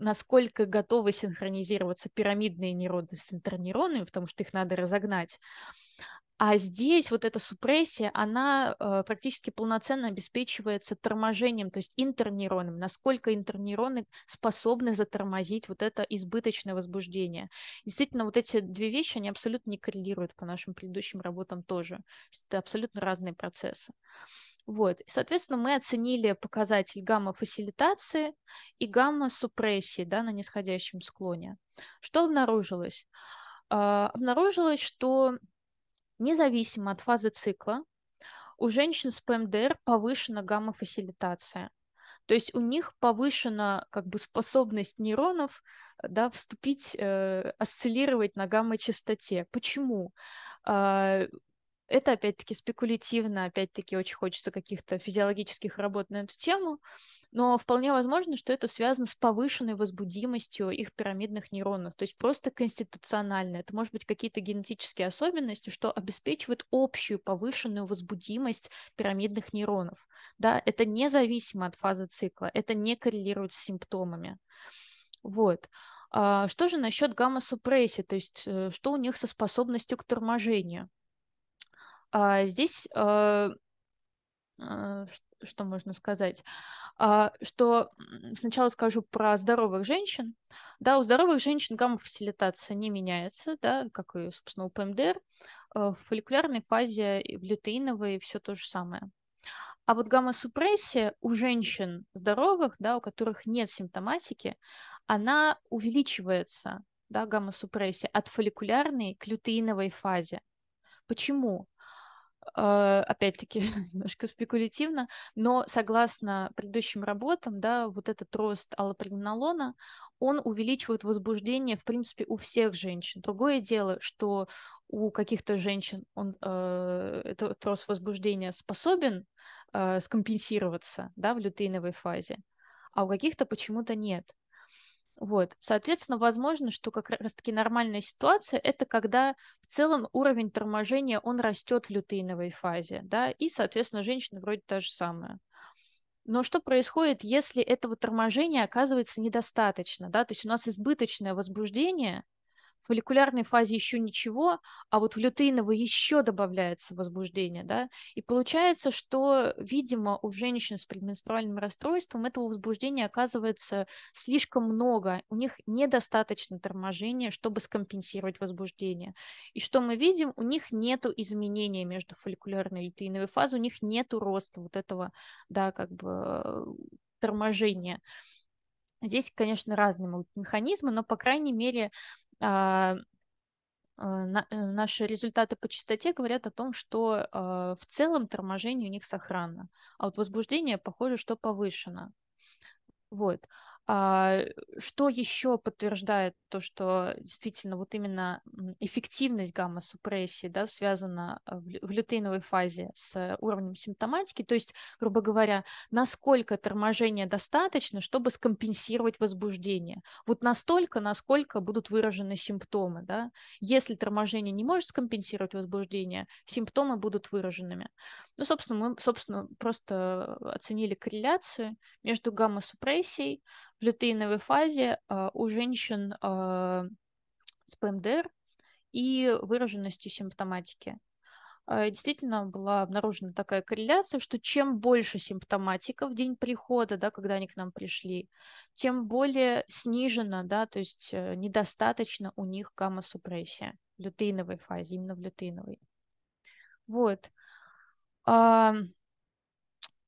B: насколько готовы синхронизироваться пирамидные нейроны с интернейронами, потому что их надо разогнать. А здесь вот эта супрессия, она э, практически полноценно обеспечивается торможением, то есть интернейронным. насколько интернейроны способны затормозить вот это избыточное возбуждение. Действительно, вот эти две вещи, они абсолютно не коррелируют по нашим предыдущим работам тоже. Это абсолютно разные процессы. Вот. И, соответственно, мы оценили показатель гамма-фасилитации и гамма-супрессии да, на нисходящем склоне. Что обнаружилось? Э, обнаружилось, что Независимо от фазы цикла, у женщин с ПМДР повышена гамма-фасилитация. То есть у них повышена как бы способность нейронов да, вступить, э, осциллировать на гамма-частоте. Почему? Э, это опять-таки спекулятивно, опять-таки очень хочется каких-то физиологических работ на эту тему, но вполне возможно, что это связано с повышенной возбудимостью их пирамидных нейронов, то есть просто конституционально. Это может быть какие-то генетические особенности, что обеспечивает общую повышенную возбудимость пирамидных нейронов. Да, это независимо от фазы цикла, это не коррелирует с симптомами. Вот. А что же насчет гамма-супрессии, то есть э, что у них со способностью к торможению? А здесь э, Э, что можно сказать, а, что сначала скажу про здоровых женщин. Да, у здоровых женщин гамма-фасилитация не меняется, да, как и, собственно, у ПМДР. Э, в фолликулярной фазе в лютеиновой все то же самое. А вот гамма-супрессия у женщин здоровых, да, у которых нет симптоматики, она увеличивается, да, гамма-супрессия от фолликулярной к лютеиновой фазе. Почему? А, опять-таки немножко спекулятивно, но согласно предыдущим работам, да, вот этот рост аллопрегнолона, он увеличивает возбуждение, в принципе, у всех женщин. Другое дело, что у каких-то женщин он, э, этот рост возбуждения способен э, скомпенсироваться да, в лютеиновой фазе, а у каких-то почему-то нет. Вот, соответственно, возможно, что как раз-таки нормальная ситуация – это когда в целом уровень торможения, он растет в лютеиновой фазе, да, и, соответственно, женщина вроде та же самая. Но что происходит, если этого торможения оказывается недостаточно, да, то есть у нас избыточное возбуждение, фолликулярной фазе еще ничего, а вот в лютеиновой еще добавляется возбуждение, да, и получается, что, видимо, у женщин с предменструальным расстройством этого возбуждения оказывается слишком много, у них недостаточно торможения, чтобы скомпенсировать возбуждение. И что мы видим, у них нет изменения между фолликулярной и лютеиновой фазой, у них нет роста вот этого, да, как бы торможения. Здесь, конечно, разные механизмы, но, по крайней мере, а, а, э, наши результаты по частоте говорят о том, что а, в целом торможение у них сохранно, а вот возбуждение, похоже, что повышено. Вот. А, что еще подтверждает то, что действительно вот именно эффективность гамма-супрессии да, связана э, в лютеиновой фазе с уровнем симптоматики, то есть, грубо говоря, насколько торможения достаточно, чтобы скомпенсировать возбуждение. Вот настолько, насколько будут выражены симптомы. Да? Если торможение не может скомпенсировать возбуждение, симптомы будут выраженными. Ну, собственно, мы собственно, просто оценили корреляцию между гамма-супрессией, лютеиновой фазе а, у женщин а, с ПМДР и выраженностью симптоматики. А, действительно была обнаружена такая корреляция, что чем больше симптоматика в день прихода, да, когда они к нам пришли, тем более снижена, да, то есть э, недостаточно у них гамма-супрессия в лютеиновой фазе, именно в лютеиновой. Вот.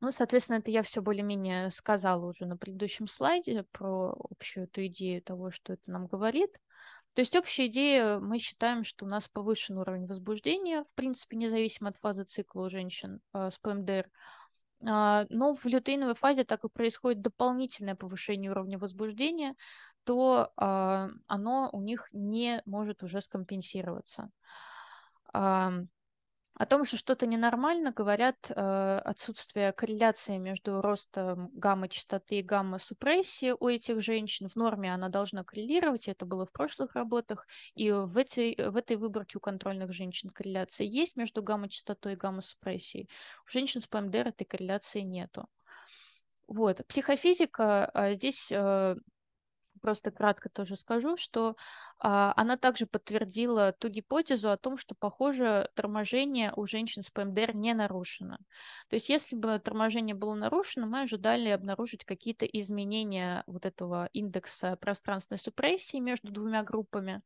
B: Ну, соответственно, это я все более-менее сказала уже на предыдущем слайде про общую эту идею того, что это нам говорит. То есть общая идея, мы считаем, что у нас повышен уровень возбуждения, в принципе, независимо от фазы цикла у женщин а, с ПМДР. А, но в лютеиновой фазе, так как происходит дополнительное повышение уровня возбуждения, то а, оно у них не может уже скомпенсироваться о том, что что-то ненормально, говорят э, отсутствие корреляции между ростом гамма-частоты и гамма-супрессии у этих женщин. В норме она должна коррелировать, это было в прошлых работах, и в этой, в этой выборке у контрольных женщин корреляция есть между гамма-частотой и гамма-супрессией. У женщин с ПМДР этой корреляции нету. Вот. Психофизика а здесь э, просто кратко тоже скажу, что а, она также подтвердила ту гипотезу о том, что, похоже, торможение у женщин с ПМДР не нарушено. То есть, если бы торможение было нарушено, мы ожидали обнаружить какие-то изменения вот этого индекса пространственной супрессии между двумя группами.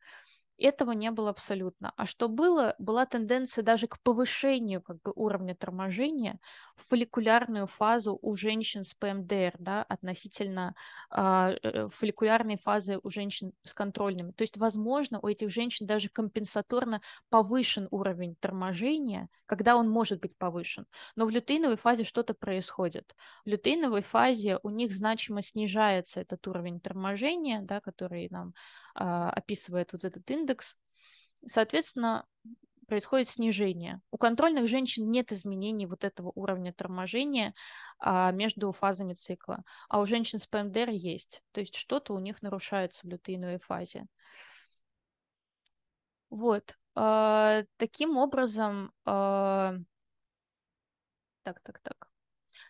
B: Этого не было абсолютно. А что было, была тенденция даже к повышению как бы, уровня торможения фолликулярную фазу у женщин с ПМДР, да, относительно а, э, фолликулярной фазы у женщин с контрольными. То есть, возможно, у этих женщин даже компенсаторно повышен уровень торможения, когда он может быть повышен. Но в лютеиновой фазе что-то происходит. В лютеиновой фазе у них значимо снижается этот уровень торможения, да, который нам э, описывает вот этот индекс. Соответственно, происходит снижение. У контрольных женщин нет изменений вот этого уровня торможения а, между фазами цикла, а у женщин с ПМДР есть. То есть что-то у них нарушается в лютеиновой фазе. Вот. А, таким образом... А... Так, так, так.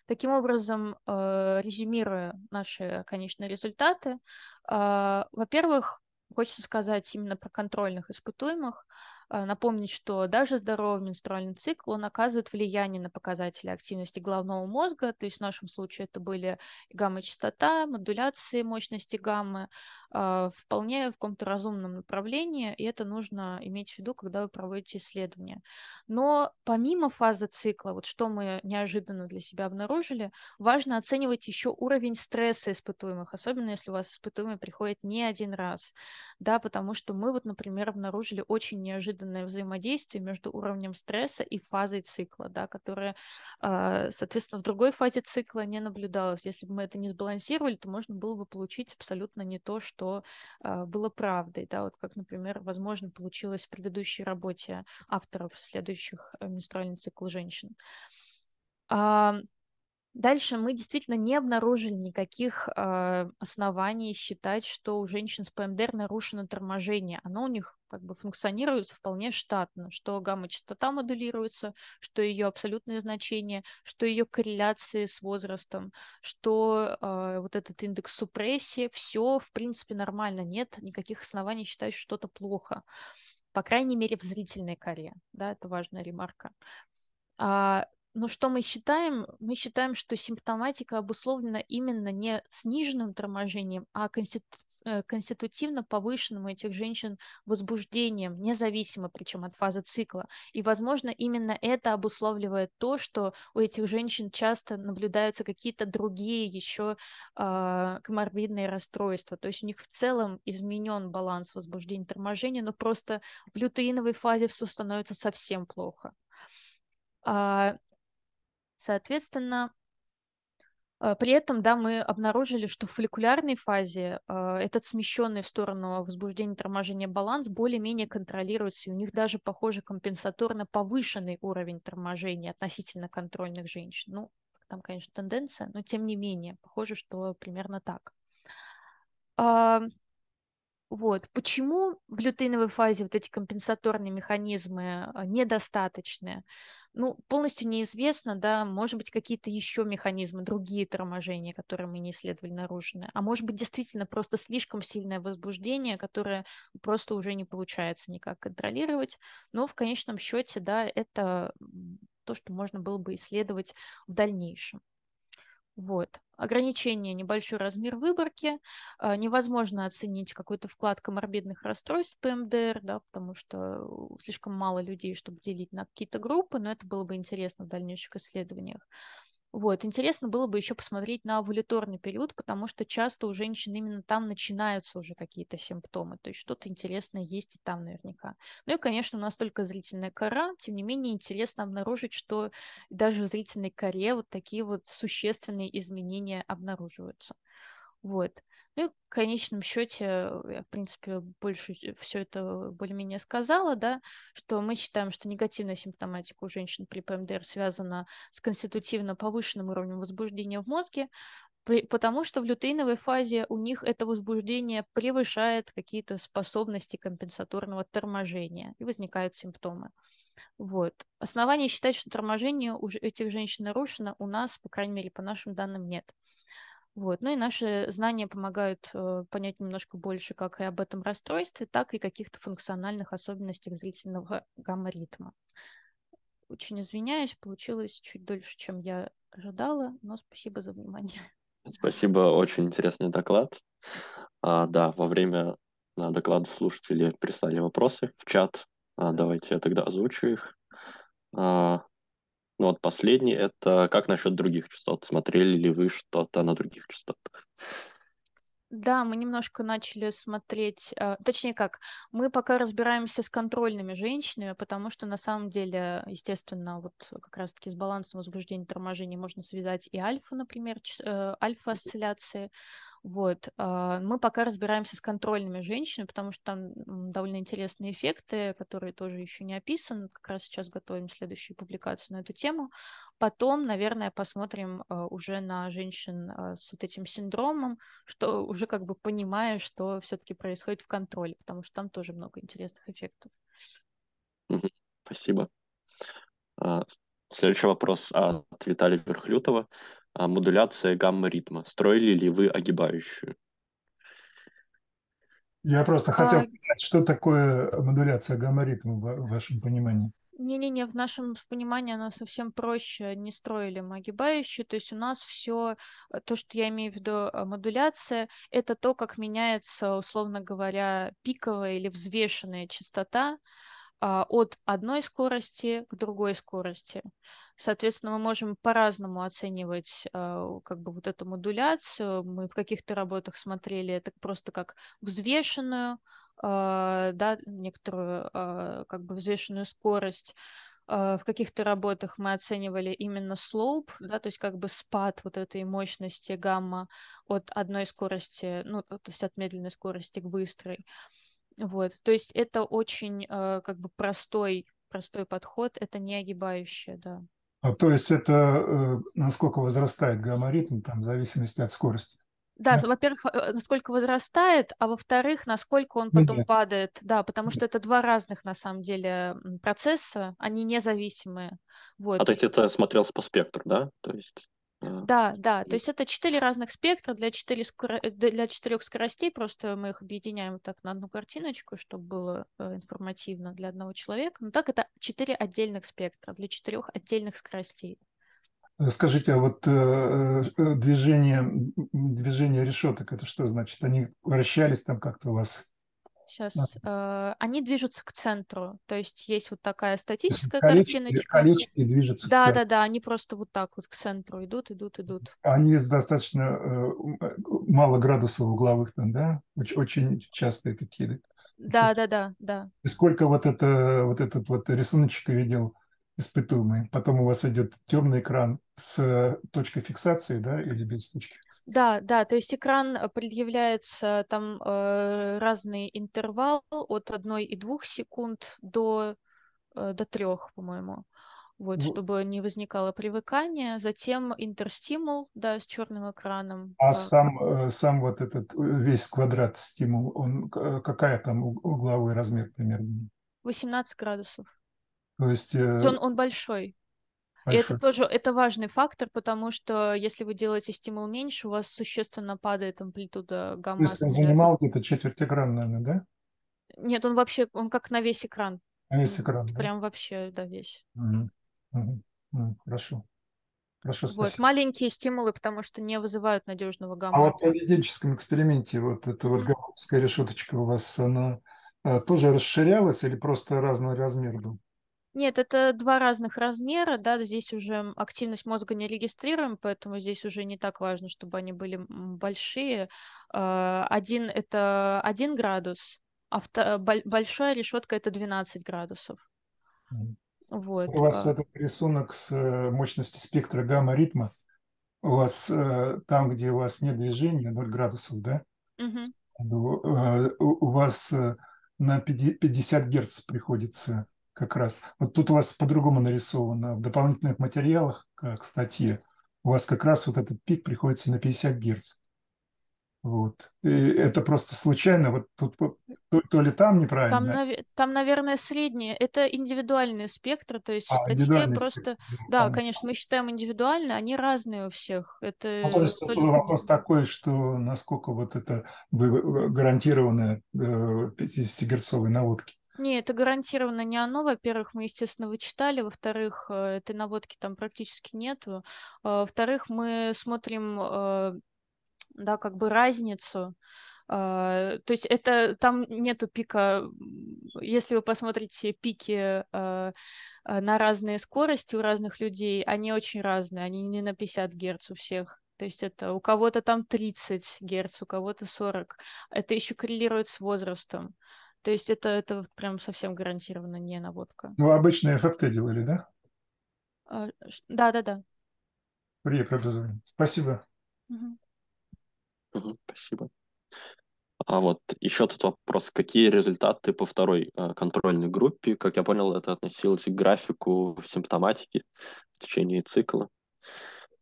B: Таким образом, а, резюмируя наши конечные результаты, а, во-первых, хочется сказать именно про контрольных испытуемых. А, напомнить, что даже здоровый менструальный цикл, он оказывает влияние на показатели активности головного мозга, то есть в нашем случае это были гамма-частота, модуляции мощности гаммы, а, вполне в каком-то разумном направлении, и это нужно иметь в виду, когда вы проводите исследования. Но помимо фазы цикла, вот что мы неожиданно для себя обнаружили, важно оценивать еще уровень стресса испытуемых, особенно если у вас испытуемый приходит не один раз, да, потому что мы вот, например, обнаружили очень неожиданно неожиданное взаимодействие между уровнем стресса и фазой цикла, да, которая, а, соответственно, в другой фазе цикла не наблюдалась. Если бы мы это не сбалансировали, то можно было бы получить абсолютно не то, что а, было правдой, да, вот как, например, возможно, получилось в предыдущей работе авторов следующих э, «Менструальный цикл женщин». А, дальше мы действительно не обнаружили никаких э, оснований считать, что у женщин с ПМДР нарушено торможение. Оно у них как бы функционирует вполне штатно, что гамма-частота моделируется, что ее абсолютные значения, что ее корреляции с возрастом, что э, вот этот индекс супрессии, все в принципе нормально, нет никаких оснований считать что-то плохо. По крайней мере, в зрительной коре, да, это важная ремарка. А но что мы считаем? Мы считаем, что симптоматика обусловлена именно не сниженным торможением, а конститу... Э, конститутивно повышенным у этих женщин возбуждением, независимо причем от фазы цикла. И, возможно, именно это обусловливает то, что у этих женщин часто наблюдаются какие-то другие еще э, а, коморбидные расстройства. То есть у них в целом изменен баланс возбуждения торможения, но просто в лютеиновой фазе все становится совсем плохо. А, Соответственно, э, при этом, да, мы обнаружили, что в фолликулярной фазе э, этот смещенный в сторону возбуждения торможения баланс более-менее контролируется, и у них даже, похоже, компенсаторно повышенный уровень торможения относительно контрольных женщин. Ну, там, конечно, тенденция, но тем не менее, похоже, что примерно так. А, вот. Почему в лютеиновой фазе вот эти компенсаторные механизмы э, недостаточные? ну, полностью неизвестно, да, может быть, какие-то еще механизмы, другие торможения, которые мы не исследовали, нарушены. А может быть, действительно просто слишком сильное возбуждение, которое просто уже не получается никак контролировать. Но в конечном счете, да, это то, что можно было бы исследовать в дальнейшем. Вот. Ограничение, небольшой размер выборки. А, невозможно оценить какой-то вклад коморбидных расстройств ПМДР, да, потому что слишком мало людей, чтобы делить на какие-то группы, но это было бы интересно в дальнейших исследованиях. Вот. Интересно было бы еще посмотреть на овуляторный период, потому что часто у женщин именно там начинаются уже какие-то симптомы. То есть что-то интересное есть и там наверняка. Ну и, конечно, у нас только зрительная кора. Тем не менее, интересно обнаружить, что даже в зрительной коре вот такие вот существенные изменения обнаруживаются. Вот. Ну и в конечном счете, э, я, в принципе, больше все это более-менее сказала, да, что мы считаем, что негативная симптоматика у женщин при ПМДР связана с конститутивно повышенным уровнем возбуждения в мозге, потому что в лютеиновой фазе у них это возбуждение превышает какие-то способности компенсаторного торможения, и возникают симптомы. Вот. Оснований считать, что торможение у этих женщин нарушено, у нас, по крайней мере, по нашим данным, нет. Вот. Ну и наши знания помогают э, понять немножко больше как и об этом расстройстве, так и каких-то функциональных особенностях зрительного гамма-ритма. Очень извиняюсь, получилось чуть дольше, чем я ожидала, но спасибо за внимание.
A: Спасибо, очень интересный доклад. А, да, во время а, доклада слушатели прислали вопросы в чат. А, давайте я тогда озвучу их. А, ну вот последний — это как насчет других частот? Смотрели ли вы что-то на других частотах?
B: Да, мы немножко начали смотреть, э, точнее как, мы пока разбираемся с контрольными женщинами, потому что на самом деле, естественно, вот как раз-таки с балансом возбуждения торможения можно связать и альфа, например, э, альфа-осцилляции, вот. А, мы пока разбираемся с контрольными женщинами, потому что там довольно интересные эффекты, которые тоже еще не описаны. Как раз сейчас готовим следующую публикацию на эту тему. Потом, наверное, посмотрим а, уже на женщин а, с вот этим синдромом, что уже как бы понимая, что все-таки происходит в контроле, потому что там тоже много интересных эффектов.
A: Спасибо. Следующий вопрос от Виталия Верхлютова. А, модуляция гамма-ритма? Строили ли вы
C: огибающую? Я просто а, хотел а... понять, что такое модуляция гамма-ритма в вашем понимании.
B: Не-не-не, в нашем понимании она совсем проще, не строили мы огибающую, то есть у нас все, э, то, что я имею в виду э, модуляция, это то, как меняется, условно говоря, пиковая или взвешенная частота, а, от одной скорости к другой скорости. Соответственно, мы можем по-разному оценивать а, как бы вот эту модуляцию. Мы в каких-то работах смотрели это просто как взвешенную, а, да, некоторую как бы взвешенную скорость. В каких-то работах мы оценивали именно слоуп, да, то есть как бы спад вот этой мощности гамма от одной скорости, ну, то есть от медленной скорости к быстрой. Вот, то есть это очень э, как бы простой, простой подход, это не огибающее, да.
C: А то есть это э, насколько возрастает гамма-ритм, там, в зависимости от скорости?
B: Да, да, во-первых, э, насколько возрастает, а во-вторых, насколько он ну, потом Меняется. падает. Да, потому что это два разных, на самом деле, процесса, они независимые. Вот. А то есть это
A: смотрелся по спектру, да? То есть...
B: Да, да, то есть это четыре разных спектра для, четыре скоро... Э, для четырех скоростей, просто мы их объединяем так на одну картиночку, чтобы было э, информативно для одного человека. Но так это четыре отдельных спектра для четырех отдельных скоростей.
C: Э, скажите, а вот движение, движение решеток, это что значит? Они вращались там как-то у вас?
B: сейчас, да. э, они движутся к центру. То есть есть вот такая статическая колечки, картиночка. Колечки движутся да, к центру. Да, да, да, они просто вот так вот к центру идут, идут, идут.
C: Они достаточно э, мало градусов угловых там, да? Очень, очень частые такие.
B: Да, да, да, да.
C: И сколько вот, это, вот этот вот рисуночек видел испытуемый. Потом у вас идет темный экран с э, точкой фиксации, да, или без точки фиксации?
B: Да, да, то есть экран э, предъявляется там э, разный интервал от одной и двух секунд до, э, до трех, по-моему. Вот, вот, ну чтобы не возникало привыкание. Затем интерстимул, да, с черным экраном.
C: А да. сам, э, сам вот этот весь квадрат стимул, он какая там угловой размер примерно?
B: 18 градусов.
C: То есть... Э, он,
B: он большой. Большой. И это тоже это важный фактор, потому что если вы делаете стимул меньше, у вас существенно падает амплитуда гамма. То есть он занимал
C: где-то четверть экрана, наверное,
B: да? Нет, он вообще, он как на весь экран.
C: На весь экран, Прям да?
B: Прям вообще, да, весь.
C: Угу. Угу. хорошо. Хорошо, спасибо. Вот,
B: маленькие стимулы, потому что не вызывают надежного а гамма. А вот в
C: поведенческом эксперименте вот эта вот mm решеточка у вас, она э, тоже расширялась или просто разного размера была?
B: Нет, это два разных размера, да, здесь уже активность мозга не регистрируем, поэтому здесь уже не так важно, чтобы они были большие. А, один – это один градус, а большая решетка – это 12 градусов. Вот. У вас а.
C: этот рисунок с э, мощностью спектра гамма-ритма, у вас э, там, где у вас нет движения, 0 градусов, да? Угу. У вас на 50 герц приходится как раз. Вот тут у вас по-другому нарисовано в дополнительных материалах э, к статье. У вас как раз вот этот пик приходится на 50 Гц. Вот. И это просто случайно, вот тут то, то ли там неправильно. Там, нав...
B: там, наверное, среднее. Это индивидуальные спектры, то есть а, статьи просто. Спектр. Ну, да, Понятно. конечно, мы считаем индивидуально, они разные у всех. Это вопрос, ну, тут вопрос
C: такой, что насколько вот это э, гарантированно 50-герцовой э, наводки.
B: Не, это гарантированно не оно. Во-первых, мы, естественно, вычитали. Во-вторых, э, этой наводки там практически нету. Э, во-вторых, мы смотрим, э, да, как бы разницу. То есть это там нету пика, если вы посмотрите пики на разные скорости у разных людей, они очень разные, они не на 50 Гц у всех. То есть это у кого-то там 30 Гц, у кого-то 40. Это еще коррелирует с возрастом. То есть это, это прям совсем гарантированно не наводка.
C: Ну, обычные ФПТ делали, да?
B: А, да, да, да.
C: При преобразовании. Спасибо. Угу.
A: спасибо. А вот еще тут вопрос, какие результаты по второй э, контрольной группе? Как я понял, это относилось к графику симптоматики в течение цикла.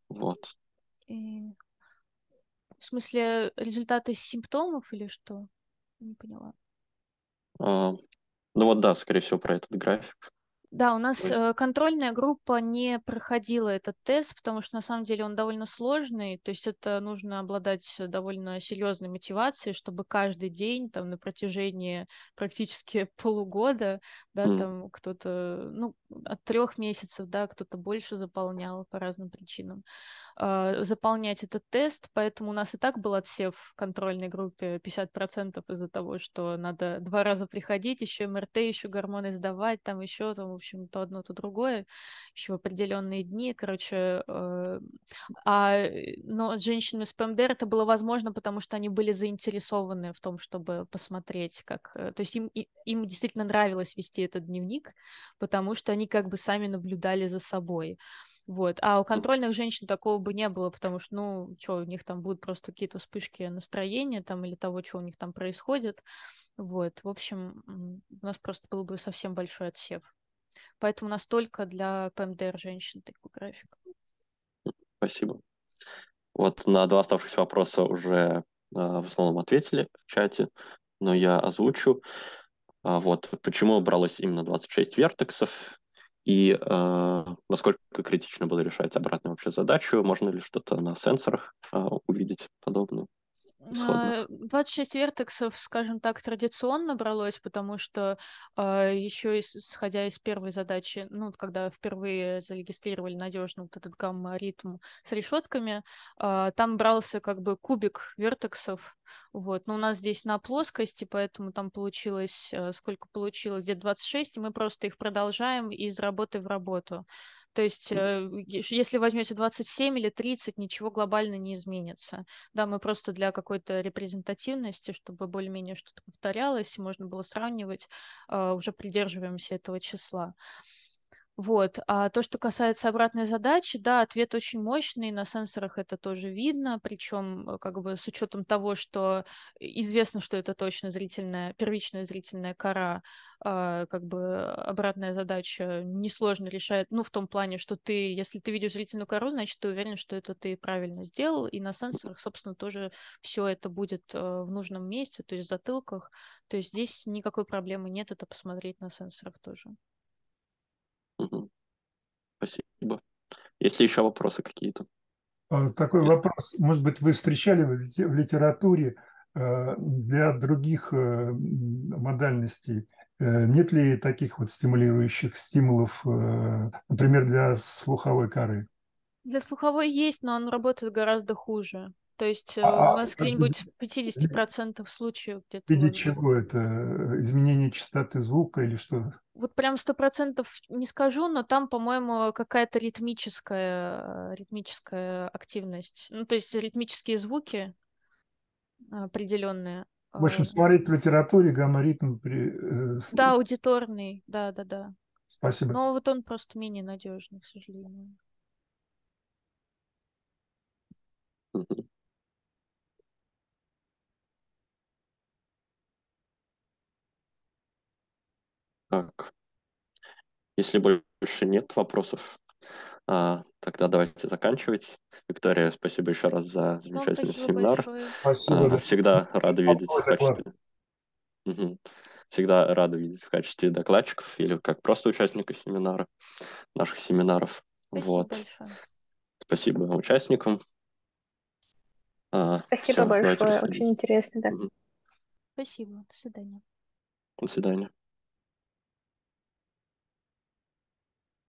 A: Вот.
B: И... В смысле, результаты симптомов или что? Не поняла.
A: А, ну вот да, скорее всего, про этот график.
B: Да, у нас э, контрольная группа не проходила этот тест, потому что на самом деле он довольно сложный, то есть это нужно обладать довольно серьезной мотивацией, чтобы каждый день там на протяжении практически полугода, да, mm. там кто-то, ну, от трех месяцев, да, кто-то больше заполнял по разным причинам. А, заполнять этот тест, поэтому у нас и так был отсев в контрольной группе 50% из-за того, что надо два раза приходить, еще МРТ, еще гормоны сдавать, там еще, там, в общем, то одно, то другое, еще в определенные дни, короче. Э, а, э, но с женщинами с ПМДР это было возможно, потому что они были заинтересованы в том, чтобы посмотреть, как... Э, то есть им, им действительно нравилось вести этот дневник, потому что они как бы сами наблюдали за собой. Вот. А у контрольных женщин такого бы не было, потому что, ну, что, у них там будут просто какие-то вспышки настроения там или того, что у них там происходит. Вот. В общем, у нас просто был бы совсем большой отсев. Поэтому настолько для ПМДР женщин такой график.
A: Спасибо. Вот на два оставшихся вопроса уже а, в основном ответили в чате, но я озвучу. А вот почему бралось именно 26 вертексов, и э, насколько критично было решать обратную вообще задачу, можно ли что-то на сенсорах э, увидеть подобное.
C: Условно.
B: 26 а, вертексов, скажем так, традиционно бралось, потому что э, а, еще исходя из первой задачи, ну, когда впервые зарегистрировали надежно вот этот гамма-ритм с решетками, э, там брался как бы кубик вертексов, вот, но у нас здесь на плоскости, поэтому там получилось, э, сколько получилось, где 26, и мы просто их продолжаем из работы в работу. То есть, э, если возьмете 27 или 30, ничего глобально не изменится. Да, мы просто для какой-то репрезентативности, чтобы более-менее что-то повторялось, можно было сравнивать, э, уже придерживаемся этого числа. Вот. А то, что касается обратной задачи, да, ответ очень мощный, на сенсорах это тоже видно, причем э, как бы с учетом того, что известно, что это точно зрительная, первичная зрительная кора, а, как бы обратная задача несложно решает, ну, в том плане, что ты, если ты видишь зрительную кору, значит, ты уверен, что это ты правильно сделал, и на сенсорах, собственно, тоже все это будет э, в нужном месте, то есть в затылках, то есть здесь никакой проблемы нет, это посмотреть на сенсорах тоже.
A: Угу. Спасибо. Есть ли еще вопросы какие-то?
C: А, такой вопрос. Может быть, вы встречали в литературе э, для других э, модальностей? Э, нет ли таких вот стимулирующих стимулов, например, для слуховой коры?
B: Для слуховой есть, но он работает гораздо хуже. То есть э, а, у нас а, где-нибудь в 50% э, э, случаев где-то... В виде
C: вот... чего это? Изменение частоты звука или что?
B: Вот прям 100% не скажу, но там, по-моему, какая-то ритмическая, ритмическая активность. Ну, то есть ритмические звуки определенные. В
C: общем, смотреть в литературе гамма-ритм при... Да,
B: аудиторный, да-да-да. Спасибо. Но вот он просто менее надежный, к сожалению.
A: Так, если больше нет вопросов, а, тогда давайте заканчивать. Виктория, спасибо еще раз за замечательный спасибо семинар. Большое. Спасибо. А, всегда рада видеть в качестве... Угу. Всегда рада видеть в качестве докладчиков или как просто участника семинара, наших семинаров. Спасибо вот. большое. Спасибо участникам. А, спасибо все, большое, очень
B: интересно, да. Спасибо, до свидания.
C: До свидания.